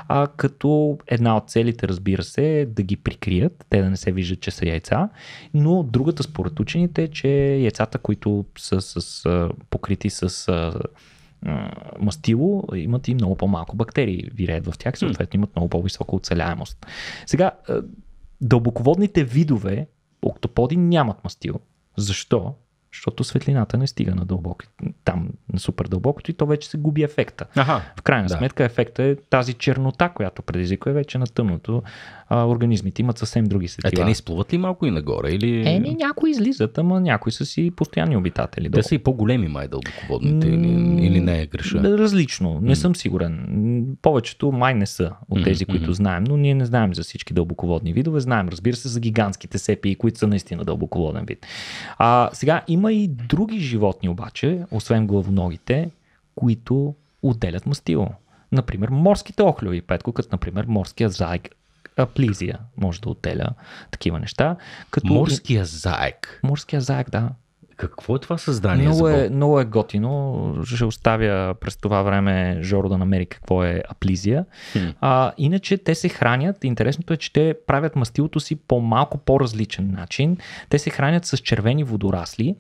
а, като една от целите, разбира се, е да ги прикрият, те да не се виждат, че са яйца, но другата според учените е, че яйцата, които са с, а, покрити с а, мастило имат и много по-малко бактерии виреят в тях, съответно имат много по-висока оцеляемост. Сега, дълбоководните видове октоподи нямат мастило. Защо? защото светлината не стига на дълбоко, там на супер дълбокото и то вече се губи ефекта. Аха, в крайна да. сметка ефекта е тази чернота, която предизвиква е вече на тъмното а, организмите имат съвсем други сетива. А те не изплуват ли малко и нагоре? Или... Еми, някои излизат, ама някои са си постоянни обитатели. Да Те са и по-големи май дълбоководните или, или не е греша? Различно, не съм сигурен. Повечето май не са от тези, mm-hmm. които знаем, но ние не знаем за всички дълбоководни видове. Знаем, разбира се, за гигантските сепии, които са наистина дълбоководен вид. А, сега има и други животни обаче, освен главоногите, които отделят мастило. Например, морските охлюви, петко, като например морския зайк, Аплизия може да отделя такива неща. Като... Морския заек. Морския заек, да. Какво е това създание? Много е, много е готино. Ще оставя през това време Жоро да намери какво е аплизия. Хм. А, иначе те се хранят. Интересното е, че те правят мастилото си по малко по-различен начин. Те се хранят с червени водорасли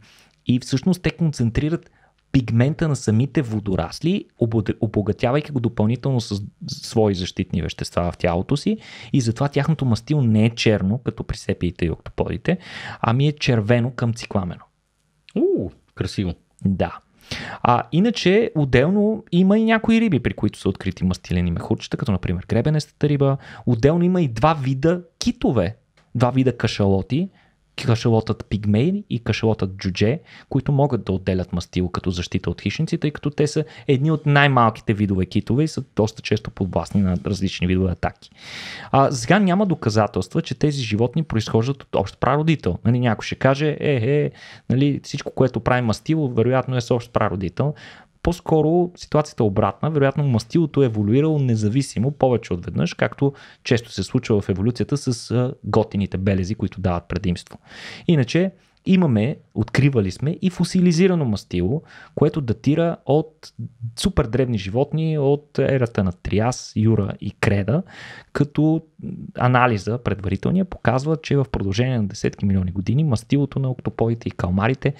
и всъщност те концентрират пигмента на самите водорасли, обогатявайки го допълнително с свои защитни вещества в тялото си и затова тяхното мастило не е черно, като при сепиите и октоподите, ами е червено към цикламено. У, красиво. Да. А иначе, отделно има и някои риби, при които са открити мастилени мехурчета, като например гребенестата риба. Отделно има и два вида китове, два вида кашалоти, кашалотът пигмей и кашалотът джудже, които могат да отделят мастило като защита от хищници, тъй като те са едни от най-малките видове китове и са доста често подвластни на различни видове атаки. А, сега няма доказателства, че тези животни произхождат от общ прародител. Нали, някой ще каже, е, е, нали, всичко, което прави мастило, вероятно е с общ прародител. По-скоро ситуацията е обратна. Вероятно мастилото е еволюирало независимо повече от веднъж, както често се случва в еволюцията с готините белези, които дават предимство. Иначе имаме, откривали сме и фосилизирано мастило, което датира от супер древни животни от ерата на Триас, Юра и Креда, като анализа предварителния показва, че в продължение на десетки милиони години мастилото на октопоите и калмарите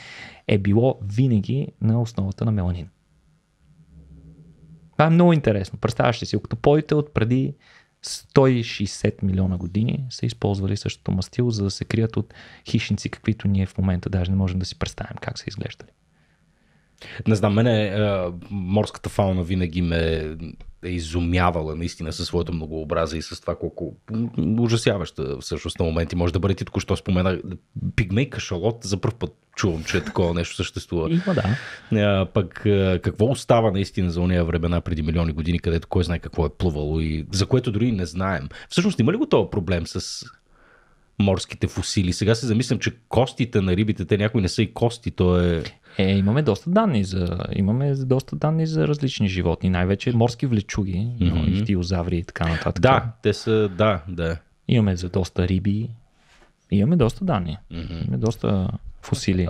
е било винаги на основата на меланин. Това е много интересно. Представяш ли си, октоподите от преди 160 милиона години са използвали същото мастило, за да се крият от хищници, каквито ние в момента даже не можем да си представим как са изглеждали. Не знам, мене е, морската фауна винаги ме е изумявала наистина със своето многообразие и с това колко ужасяваща всъщност на моменти може да бъде. Ти току-що спомена пигмей кашалот, за първ път чувам, че такова нещо съществува. Има, да. А, пък какво остава наистина за уния времена преди милиони години, където кой знае какво е плувало и за което дори не знаем. Всъщност има ли го този проблем с морските фусили. Сега се замислям, че костите на рибите, те някои не са и кости, то е... Е, имаме доста данни за, имаме доста данни за различни животни, най-вече морски влечуги, mm-hmm. ихтиозаври и така нататък. Да, те са, да, да. Имаме за доста риби, имаме доста данни, mm-hmm. имаме доста фусили.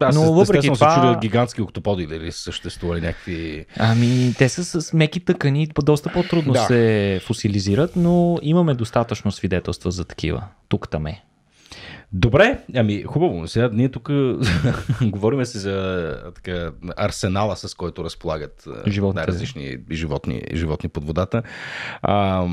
Аз Но въпреки това... се чудя гигантски октоподи дали са съществували някакви... Ами, те са с меки тъкани, доста по-трудно да. се фусилизират, но имаме достатъчно свидетелства за такива. Тук-таме. Добре, ами хубаво. Сега ние тук говорим си за така, арсенала, с който разполагат животни. различни животни, животни под водата. А,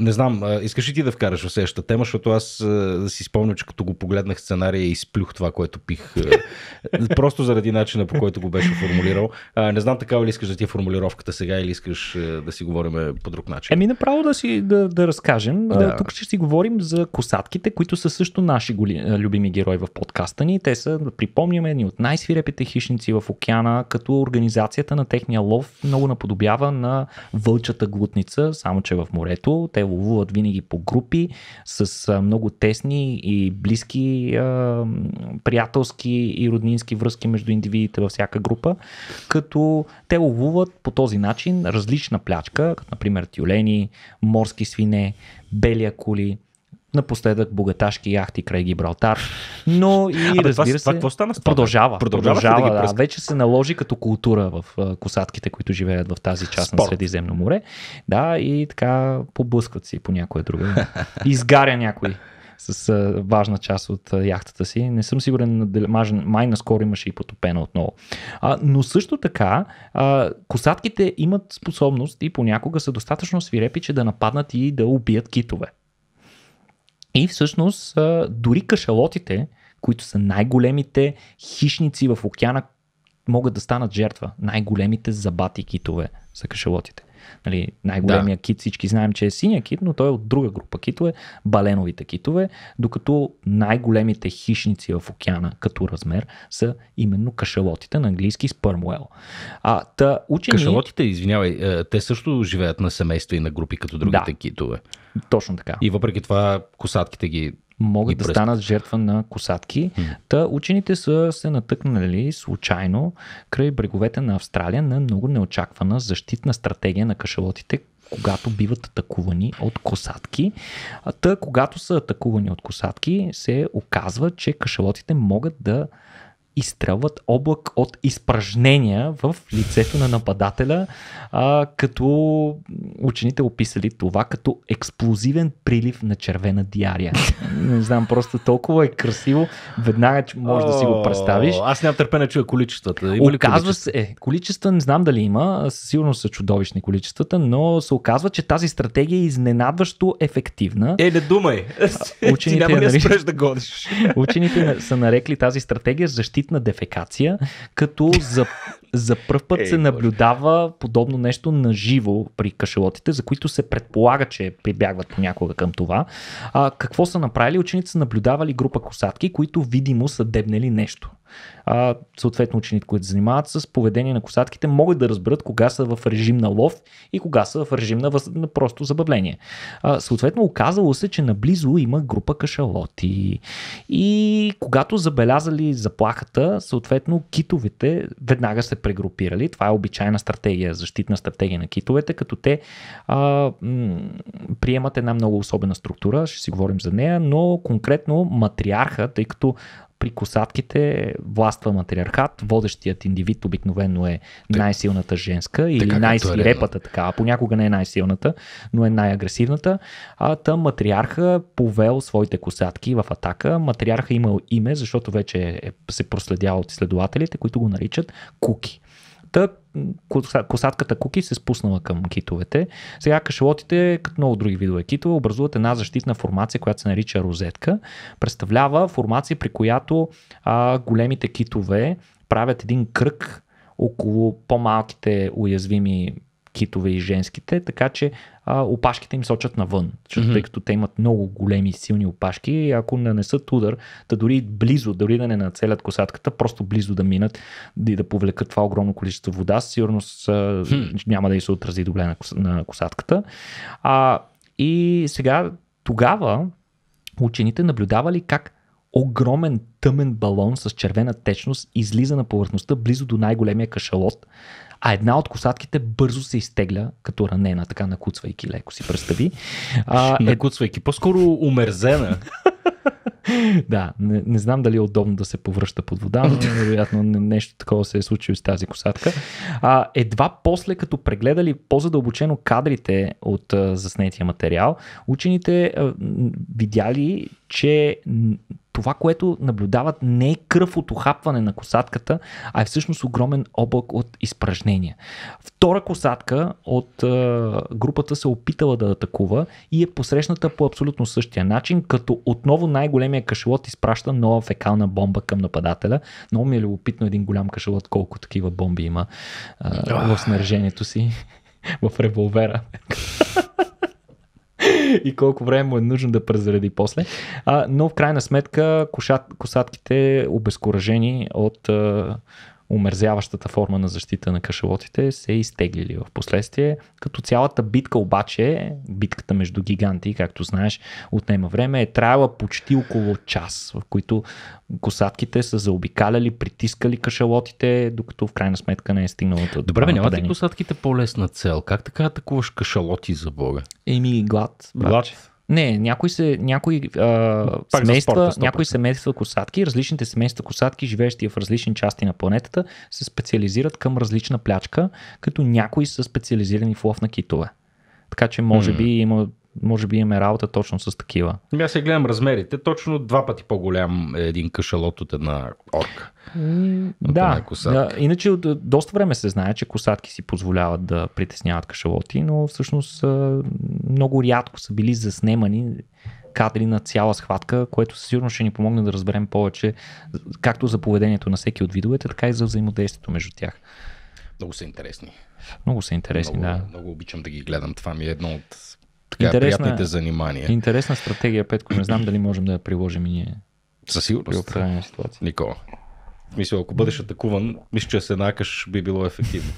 не знам, искаш ли ти да вкараш в следващата тема, защото аз да си спомня, че като го погледнах сценария и сплюх това, което пих, просто заради начина по който го беше формулирал. Не знам такава ли искаш да ти е формулировката сега или искаш да си говорим по друг начин. Еми направо да си да, да разкажем. Да. Тук ще си говорим за косатките, които са също наши голи, любими герои в подкаста ни. Те са, припомняме, едни от най-свирепите хищници в океана, като организацията на техния лов много наподобява на вълчата глутница, само че в морето. Те ловуват винаги по групи, с а, много тесни и близки а, приятелски и роднински връзки между индивидите във всяка група, като те ловуват по този начин различна плячка, като например тюлени, морски свине, бели акули, напоследък богаташки яхти край Гибралтар. Но и Абе, разбира това, се, това, какво стана продължава. Продължава, продължава да, да, да, вече се наложи като култура в косатките, които живеят в тази част Спорт. на Средиземно море. Да, и така поблъскват си по някоя друга. Изгаря някой с важна част от яхтата си. Не съм сигурен, май наскоро имаше и потопена отново. А, но също така, а, косатките имат способност и понякога са достатъчно свирепи, че да нападнат и да убият китове. И всъщност дори кашалотите, които са най-големите хищници в океана, могат да станат жертва. Най-големите забати китове са кашалотите. Нали, най-големия да. кит всички знаем, че е синия кит, но той е от друга група китове, баленовите китове, докато най-големите хищници в океана като размер са именно кашалотите на английски спърмуел. А, та, учени... Кашалотите, извинявай, е, те също живеят на семейства и на групи като другите да. китове. Точно така. И въпреки това косатките ги могат да станат жертва на косатки. Mm. Та учените са се натъкнали случайно край бреговете на Австралия на много неочаквана защитна стратегия на кашалотите, когато биват атакувани от косатки. та, когато са атакувани от косатки, се оказва, че кашалотите могат да изстрелват облак от изпражнения в лицето на нападателя, а, като учените описали това като експлозивен прилив на червена диария. Не знам, просто толкова е красиво, веднага можеш да си го представиш. Аз нямам търпение чуя количествата. Има оказва се, е, количества не знам дали има, сигурно са чудовищни количествата, но се оказва, че тази стратегия е изненадващо ефективна. Е, не думай! Учените, Ти няма нарич... да годиш. Учените са нарекли тази стратегия защита на дефекация, като за, за първ път Ей, се наблюдава подобно нещо на живо при кашелотите, за които се предполага, че прибягват понякога към това. А, какво са направили? Ученици са наблюдавали група косатки, които видимо са дебнели нещо а, съответно учените, които занимават с поведение на косатките, могат да разберат кога са в режим на лов и кога са в режим на, въз... на просто забавление. А, съответно, оказало се, че наблизо има група кашалоти. И когато забелязали заплахата, съответно, китовете веднага се прегрупирали. Това е обичайна стратегия, защитна стратегия на китовете, като те а, м- приемат една много особена структура, ще си говорим за нея, но конкретно матриарха, тъй като при косатките властва матриархат, водещият индивид обикновено е най-силната женска или е най-свирепата така, а понякога не е най-силната, но е най-агресивната. А там матриарха повел своите косатки в атака. Матриарха имал име, защото вече е, се проследява от изследователите, които го наричат куки. Та косатката куки се спуснала към китовете. Сега кашелотите, като много други видове китове, образуват една защитна формация, която се нарича розетка. Представлява формация, при която а, големите китове правят един кръг около по-малките уязвими китове и женските, така че а, опашките им сочат навън, защото mm-hmm. тъй като те имат много големи силни опашки и ако нанесат удар, да дори близо, дори да не нацелят косатката, просто близо да минат и да повлекат това огромно количество вода, сигурно с, mm-hmm. няма да и се отрази добре на, на косатката. А, и сега тогава учените наблюдавали как огромен тъмен балон с червена течност излиза на повърхността близо до най-големия кашалот, а една от косатките бързо се изтегля като ранена, така накуцвайки леко си представи. А, е- накуцвайки, по-скоро умерзена. да, не, не знам дали е удобно да се повръща под вода, но вероятно нещо такова се е случило с тази косатка. А, едва после, като прегледали по-задълбочено кадрите от а, заснетия материал, учените а, видяли, че това, което наблюдават не е кръв от охапване на косатката, а е всъщност огромен облак от изпражнения. Втора косатка от е, групата се е опитала да атакува и е посрещната по абсолютно същия начин, като отново най-големия кашелот изпраща нова фекална бомба към нападателя. Много ми е любопитно един голям кашелот колко такива бомби има е, в снаряжението си, в револвера. и колко време му е нужно да презареди после. А, но в крайна сметка кошат, косатките обезкуражени от а, омерзяващата форма на защита на кашалотите се е изтеглили в последствие. Като цялата битка обаче, битката между гиганти, както знаеш, отнема време, е траяла почти около час, в които косатките са заобикаляли, притискали кашалотите, докато в крайна сметка не е стигнало до Добре, няма нямат ли косатките по-лесна цел? Как така атакуваш кашалоти за бога? Еми, глад, брат. Глад. Не, някои, се, някои, а, семейства, спорта, някои семейства косатки, различните семейства косатки, живеещи в различни части на планетата, се специализират към различна плячка, като някои са специализирани в лов на китове. Така че може би има може би имаме работа точно с такива. Ами аз се гледам размерите. Точно два пъти по-голям е един кашалот от една орка. От да, една да, иначе доста време се знае, че косатки си позволяват да притесняват кашалоти, но всъщност много рядко са били заснемани кадри на цяла схватка, което сигурно ще ни помогне да разберем повече както за поведението на всеки от видовете, така и за взаимодействието между тях. Много са интересни. Много са интересни, много, да. Много обичам да ги гледам. Това ми е едно от така, интересна, приятните е. занимания. Интересна стратегия, Петко. Не знам дали можем да я приложим и ние. Със сигурност. При ситуация. Никола. Мисля, ако бъдеш атакуван, мисля, че се накаш би било ефективно.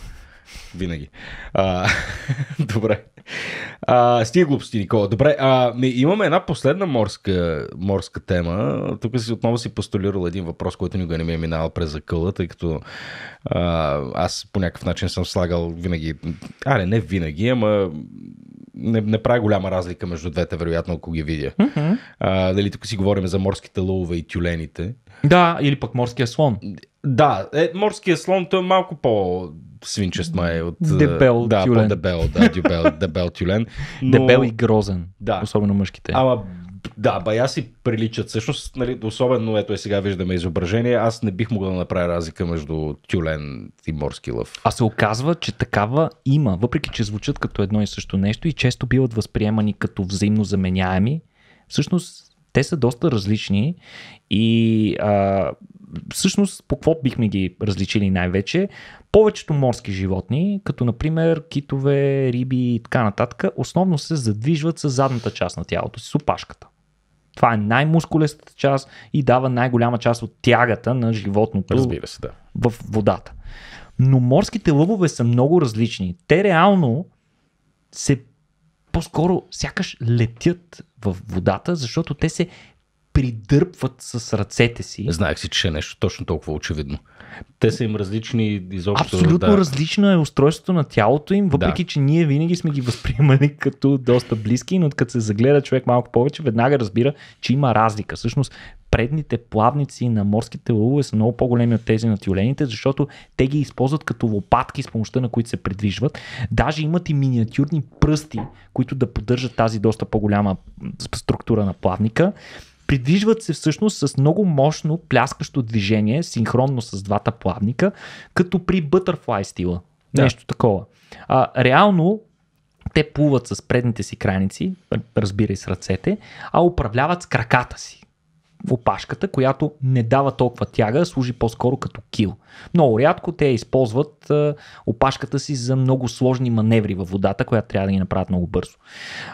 Винаги. А, добре. А, стига глупости, Никола. Добре, а, ми, имаме една последна морска, морска тема. Тук си отново си постулирал един въпрос, който никога не ми е минал през закъла, тъй като а, аз по някакъв начин съм слагал винаги, аре не винаги, ама не, не прави голяма разлика между двете, вероятно, ако ги видя. А, дали тук си говорим за морските лъвове и тюлените. Да, или пък морския слон. Да, е, морския слон той е малко по свинчест май е от... Дебел да, тюлен. По-дебел, да, дебел, дебел тюлен. Но... Дебел и грозен, да. особено мъжките. Ама да, бая си приличат всъщност, нали, особено ето е сега виждаме изображение, аз не бих могъл да направя разлика между тюлен и морски лъв. А се оказва, че такава има, въпреки че звучат като едно и също нещо и често биват възприемани като взаимно заменяеми, всъщност те са доста различни и а, всъщност по какво бихме ги различили най-вече? Повечето морски животни, като например китове, риби и така нататък, основно се задвижват с задната част на тялото си, с опашката. Това е най-мускулестата част и дава най-голяма част от тягата на животното Разбира се, да. в водата. Но морските лъвове са много различни. Те реално се по-скоро сякаш летят в водата, защото те се придърпват с ръцете си. Знаех си, че е нещо точно толкова очевидно. Те са им различни изобщо. Абсолютно да. различно е устройството на тялото им, въпреки да. че ние винаги сме ги възприемали като доста близки, но като се загледа човек малко повече, веднага разбира, че има разлика. Всъщност предните плавници на морските лъвове са много по-големи от тези на тюлените, защото те ги използват като лопатки, с помощта на които се придвижват. Даже имат и миниатюрни пръсти, които да поддържат тази доста по-голяма структура на плавника. Придвижват се всъщност с много мощно пляскащо движение, синхронно с двата плавника, като при бътърфлай стила. Да. Нещо такова. А, реално те плуват с предните си крайници, разбирай с ръцете, а управляват с краката си, опашката, която не дава толкова тяга, служи по-скоро като кил. Много рядко те използват опашката си за много сложни маневри във водата, която трябва да ги направят много бързо.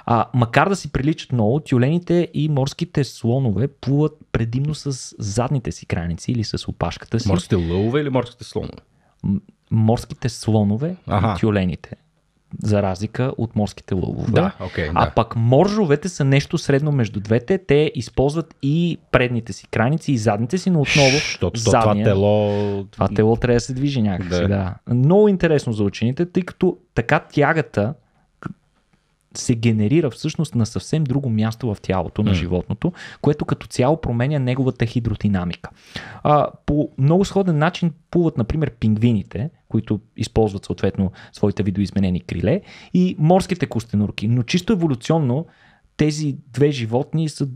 А, макар да си приличат много, тюлените и морските слонове плуват предимно с задните си краници или с опашката си. Морските лъвове или морските слонове? морските слонове ага. и тюлените за разлика от морските лъвове. Да, okay, да. А пък моржовете са нещо средно между двете. Те използват и предните си крайници, и задните си, но отново Защото задния, това тело... Това тело трябва да се движи някакси, да. да. Много интересно за учените, тъй като така тягата се генерира всъщност на съвсем друго място в тялото mm. на животното, което като цяло променя неговата хидродинамика. А, по много сходен начин плуват, например, пингвините, които използват съответно своите видоизменени криле и морските костенурки. Но чисто еволюционно тези две животни са,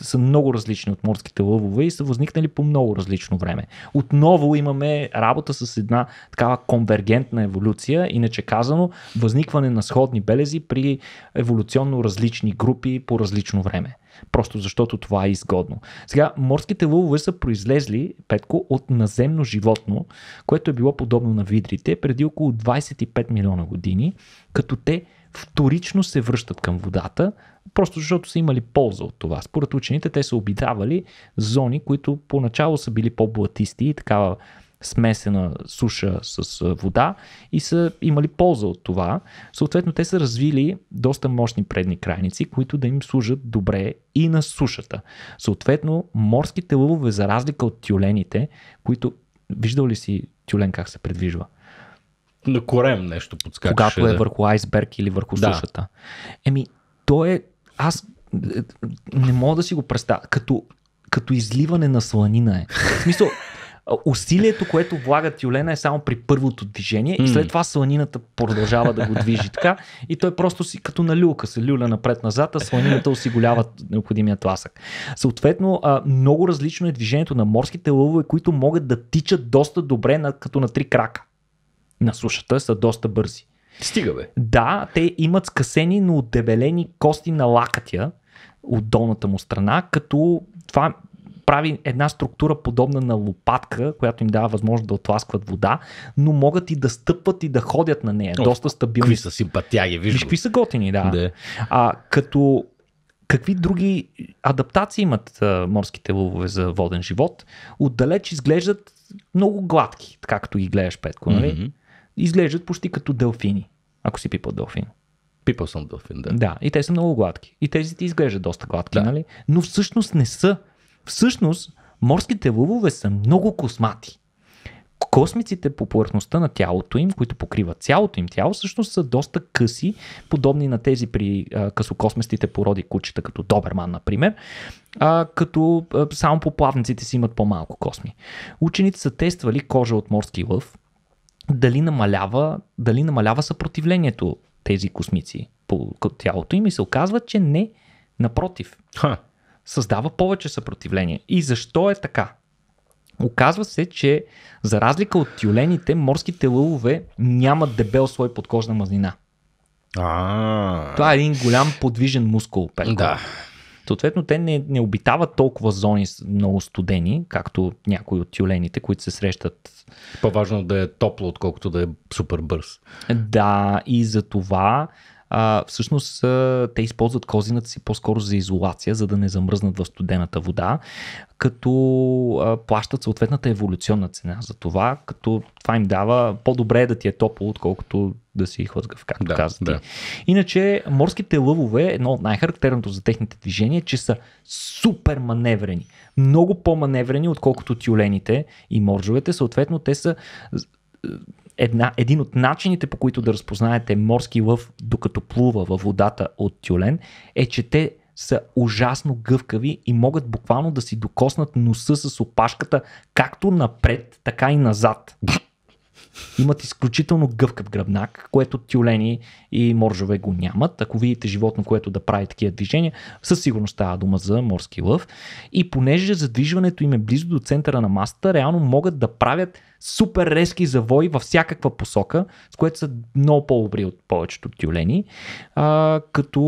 са много различни от морските лъвове и са възникнали по много различно време. Отново имаме работа с една такава конвергентна еволюция, иначе казано, възникване на сходни белези при еволюционно различни групи по различно време. Просто защото това е изгодно. Сега, морските лъвове са произлезли, Петко, от наземно животно, което е било подобно на видрите преди около 25 милиона години, като те вторично се връщат към водата, просто защото са имали полза от това. Според учените те са обидавали зони, които поначало са били по-блатисти и такава смесена суша с вода и са имали полза от това. Съответно, те са развили доста мощни предни крайници, които да им служат добре и на сушата. Съответно, морските лъвове, за разлика от тюлените, които... Виждал ли си тюлен как се предвижва? на корем нещо подскачаше. Когато е да. върху айсберг или върху да. сушата. Еми, то е... Аз е, не мога да си го представя. Като, като изливане на сланина е. В смисъл, усилието, което влага тюлена е само при първото движение mm. и след това сланината продължава да го движи така и той просто си като на люлка се люля напред-назад, а сланината осигурява необходимия тласък. Съответно, много различно е движението на морските лъвове, които могат да тичат доста добре на, като на три крака на сушата са доста бързи. Стига бе. Да, те имат скъсени, но отдебелени кости на лакътя от долната му страна, като това прави една структура подобна на лопатка, която им дава възможност да отласкват вода, но могат и да стъпват и да ходят на нея. О, Доста стабилни. Какви са си пътяги, виж. Виж, какви са готини, да. да. А, като какви други адаптации имат а, морските лъвове за воден живот? Отдалеч изглеждат много гладки, така като ги гледаш, Петко, нали? Mm-hmm изглеждат почти като дълфини, ако си пипал дълфин. Пипал съм дълфин, да. Да, и те са много гладки. И тези ти изглеждат доста гладки, да. нали? Но всъщност не са. Всъщност, морските лъвове са много космати. Космиците по повърхността на тялото им, които покриват цялото им тяло, всъщност са доста къси, подобни на тези при а, късокосместите породи кучета, като Доберман, например, а, като а, само по плавниците си имат по-малко косми. Учените са тествали кожа от морски лъв, дали намалява, дали намалява съпротивлението тези космици по тялото им и се оказва, че не, напротив. Ха. Създава повече съпротивление. И защо е така? Оказва се, че за разлика от тюлените, морските лъвове нямат дебел слой подкожна мазнина. А. Това е един голям подвижен мускул. Петко. Да. Съответно, те не, не обитават толкова зони много студени, както някои от тюлените, които се срещат. По-важно да е топло, отколкото да е супер бърз. Да, и за това а, всъщност а, те използват козината си по-скоро за изолация, за да не замръзнат в студената вода, като а, плащат съответната еволюционна цена за това, като това им дава по-добре е да ти е топло, отколкото да си хлъзгав, както да, казах. Да. Иначе морските лъвове, едно от най-характерното за техните движения, е, че са супер маневрени. Много по-маневрени, отколкото тюлените и моржовете. Съответно, те са една, един от начините по които да разпознаете морски лъв, докато плува във водата от тюлен, е, че те са ужасно гъвкави и могат буквално да си докоснат носа с опашката както напред, така и назад. Имат изключително гъвкав гръбнак, което тюлени и моржове го нямат. Ако видите животно, което да прави такива движения, със сигурност става дума за морски лъв. И понеже задвижването им е близо до центъра на масата, реално могат да правят супер резки завои във всякаква посока, с което са много по-добри от повечето тюлени. А, като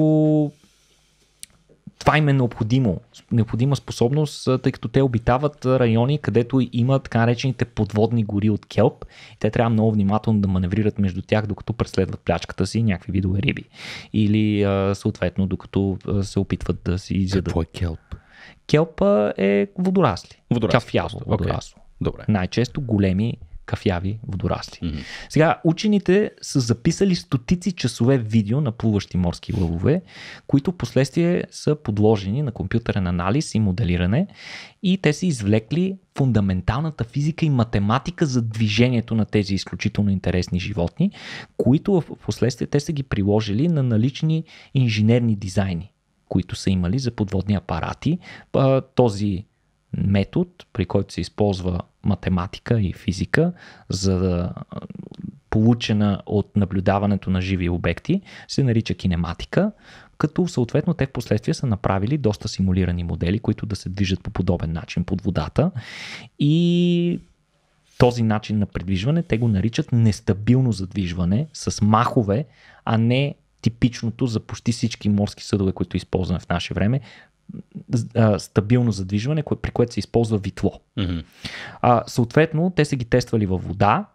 това им е необходимо. Необходима способност, тъй като те обитават райони, където има така наречените подводни гори от келп. И те трябва много внимателно да маневрират между тях, докато преследват плячката си някакви видове риби. Или съответно, докато се опитват да си изядат. Какво е келп? Келпа е водорасли. Водорасли. Кафяво водорасло. Okay. Добре. Най-често големи кафяви водорасли. Mm-hmm. Сега, учените са записали стотици часове видео на плуващи морски лъвове, които последствие са подложени на компютърен анализ и моделиране и те са извлекли фундаменталната физика и математика за движението на тези изключително интересни животни, които в последствие те са ги приложили на налични инженерни дизайни които са имали за подводни апарати. Този метод, при който се използва математика и физика, за да получена от наблюдаването на живи обекти, се нарича кинематика, като съответно те в последствие са направили доста симулирани модели, които да се движат по подобен начин под водата и този начин на придвижване те го наричат нестабилно задвижване с махове, а не типичното за почти всички морски съдове, които използваме в наше време, а, стабилно задвижване, кое, при което се използва витло. Mm-hmm. А, съответно, те са ги тествали във вода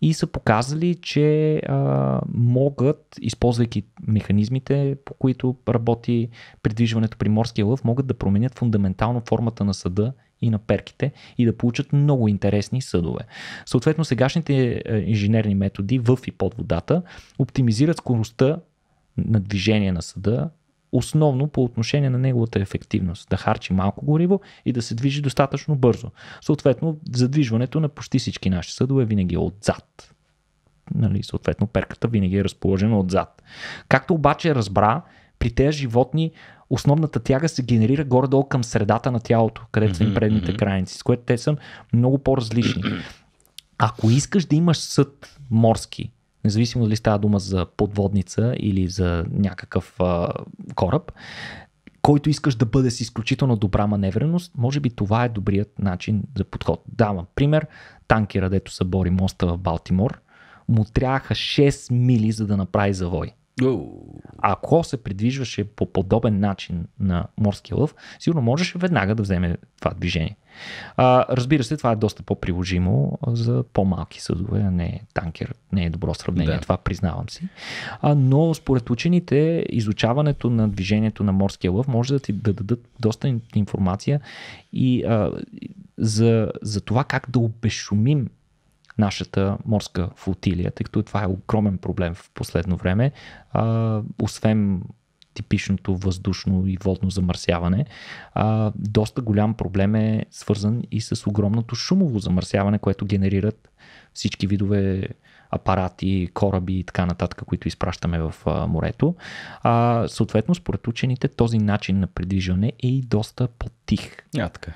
и са показали, че а, могат, използвайки механизмите, по които работи придвижването при морския лъв, могат да променят фундаментално формата на съда и на перките и да получат много интересни съдове. Съответно, сегашните е, инженерни методи в и под водата оптимизират скоростта на движение на съда основно по отношение на неговата ефективност. Да харчи малко гориво и да се движи достатъчно бързо. Съответно, задвижването на почти всички наши съдове винаги е отзад. Нали, съответно, перката винаги е разположена отзад. Както обаче разбра, при тези животни основната тяга се генерира горе-долу към средата на тялото, където са им предните крайници, с което те са много по-различни. Ако искаш да имаш съд морски, независимо дали става дума за подводница или за някакъв а, кораб, който искаш да бъде с изключително добра маневреност, може би това е добрият начин за подход. Давам пример, танкера, дето събори бори моста в Балтимор, му трябваха 6 мили за да направи завой. Ако се придвижваше по подобен начин на морския лъв, сигурно можеше веднага да вземе това движение. А, разбира се, това е доста по-приложимо за по-малки съдове, а не танкер. Не е добро сравнение, да. това признавам си. А, но според учените, изучаването на движението на морския лъв може да ти да дадат доста информация и а, за, за това как да обешумим нашата морска флотилия, тъй като това е огромен проблем в последно време. А, освен типичното въздушно и водно замърсяване. А, доста голям проблем е свързан и с огромното шумово замърсяване, което генерират всички видове апарати, кораби и така нататък, които изпращаме в морето. А, съответно, според учените, този начин на придвижване е и доста по-тих. Yeah, така.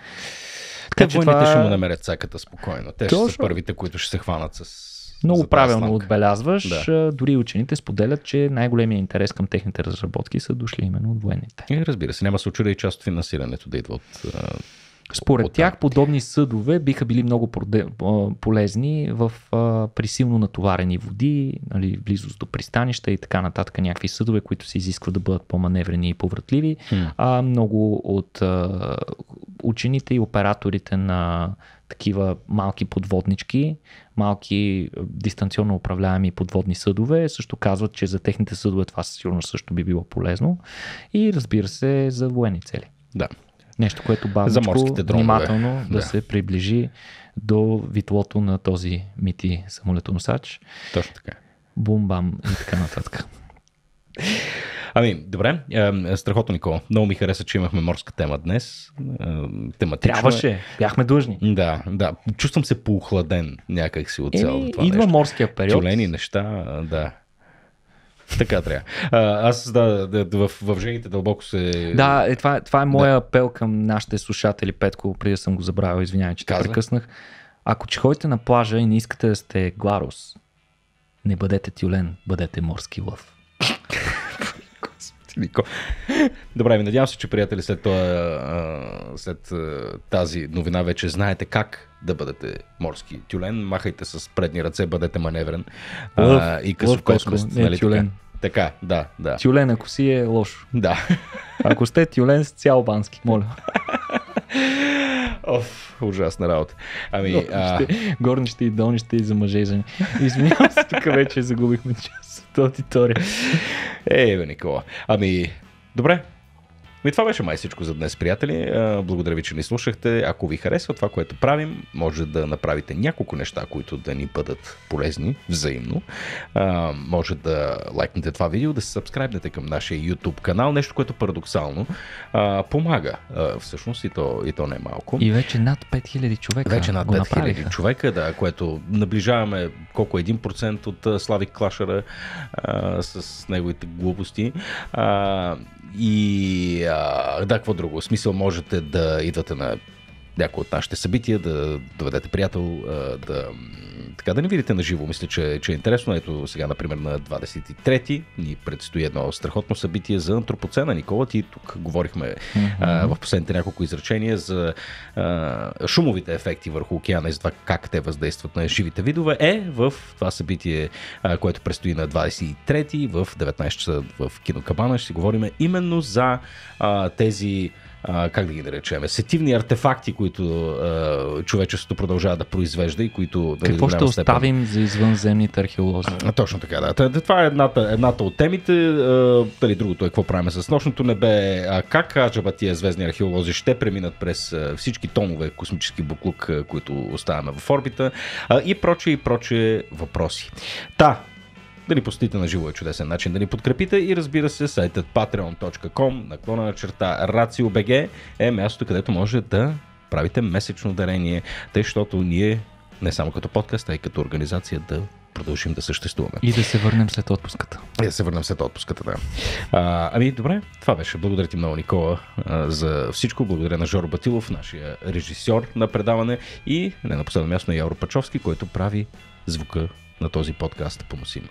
Така че това... ще е му намерят цаката спокойно. Те Точно. ще са първите, които ще се хванат с много правилно отбелязваш. Да. Дори учените споделят, че най-големият интерес към техните разработки са дошли именно от военните. И разбира се, няма се очуда и част от финансирането да идва от според от, тях подобни съдове биха били много полезни в, а, при силно натоварени води, нали, в близост до пристанища и така нататък, някакви съдове, които се изисква да бъдат по-маневрени и повратливи. А много от а, учените и операторите на такива малки подводнички, малки дистанционно управляеми подводни съдове, също казват, че за техните съдове това сигурно също би било полезно. И разбира се, за военни цели. Да. Нещо, което бавничко, внимателно да, да се приближи до витлото на този мити самолетоносач. Точно така. Бум-бам и така нататък. Ами, добре. Страхотно, Никола. Много ми хареса, че имахме морска тема днес. Тематично. Трябваше. Бяхме длъжни. Да, да. Чувствам се поохладен някак си от цялото това Идва нещо. морския период. Тюлени неща, да. Така трябва. А, аз да, да, в, в жените дълбоко се... Да, е, това, е, това е моя да. апел към нашите слушатели, Петко, преди да съм го забравил, извинявай, че Казва. те прекъснах. Ако че ходите на плажа и не искате да сте гларус, не бъдете тюлен, бъдете морски лъв. Нико. Добре, ми надявам се, че приятели след, това, след тази новина вече знаете как да бъдете морски тюлен. Махайте с предни ръце, бъдете маневрен. Лъв, а, и късокосмест. Нали, тюлен. Така, е, да, да. Тюлен, ако си е лошо. Да. Ако сте тюлен с цял бански, моля. Оф, ужасна работа. Ами, горнище, а... горнище и долнище и за мъже и жени. Извинявам се, тук вече загубихме част от аудитория. Ей, бе, Никола. Ами, добре, и това беше май всичко за днес, приятели. Благодаря ви, че ни слушахте. Ако ви харесва това, което правим, може да направите няколко неща, които да ни бъдат полезни взаимно. може да лайкнете това видео, да се сабскрайбнете към нашия YouTube канал, нещо, което парадоксално помага всъщност и то, и то не е малко. И вече над 5000 човека. Вече над 5000 направиха. човека, да, което наближаваме колко 1% от Славик Клашера с неговите глупости. и а, да, какво друго? В смисъл можете да идвате на някои от нашите събития, да доведете приятел, да така да ни видите на живо. Мисля, че, че е интересно. Ето сега, например, на 23-ти ни предстои едно страхотно събитие за антропоцена. Никола, ти тук говорихме mm-hmm. а, в последните няколко изречения за а, шумовите ефекти върху океана и за това как те въздействат на живите видове. Е, в това събитие, а, което предстои на 23-ти в 19 часа в Кинокабана, ще си говорим именно за а, тези а, как да ги наречем, сетивни артефакти, които а, човечеството продължава да произвежда и които... Нали, да Какво ще оставим за извънземните археолози? А, точно така, да. Това е едната, едната от темите. А, дали другото е какво правим с нощното небе, а как аджаба тия звездни археолози ще преминат през всички тонове космически буклук, които оставяме в орбита а, и проче и проче въпроси. Та, да ни посетите на живо е чудесен начин да ни подкрепите и разбира се сайтът patreon.com наклона на черта RACIOBG е място, където може да правите месечно дарение, тъй, защото ние не само като подкаст, а и като организация да продължим да съществуваме. И да се върнем след отпуската. И да се върнем след отпуската, да. А, ами, добре, това беше. Благодаря ти много, Никола, за всичко. Благодаря на Жоро Батилов, нашия режисьор на предаване и не на последно място на Яро Пачовски, който прави звука на този подкаст поносим.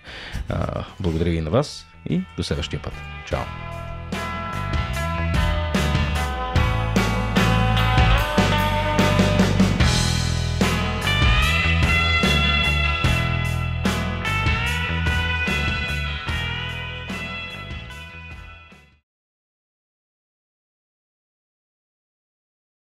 Благодаря ви на вас и до следващия път. Чао!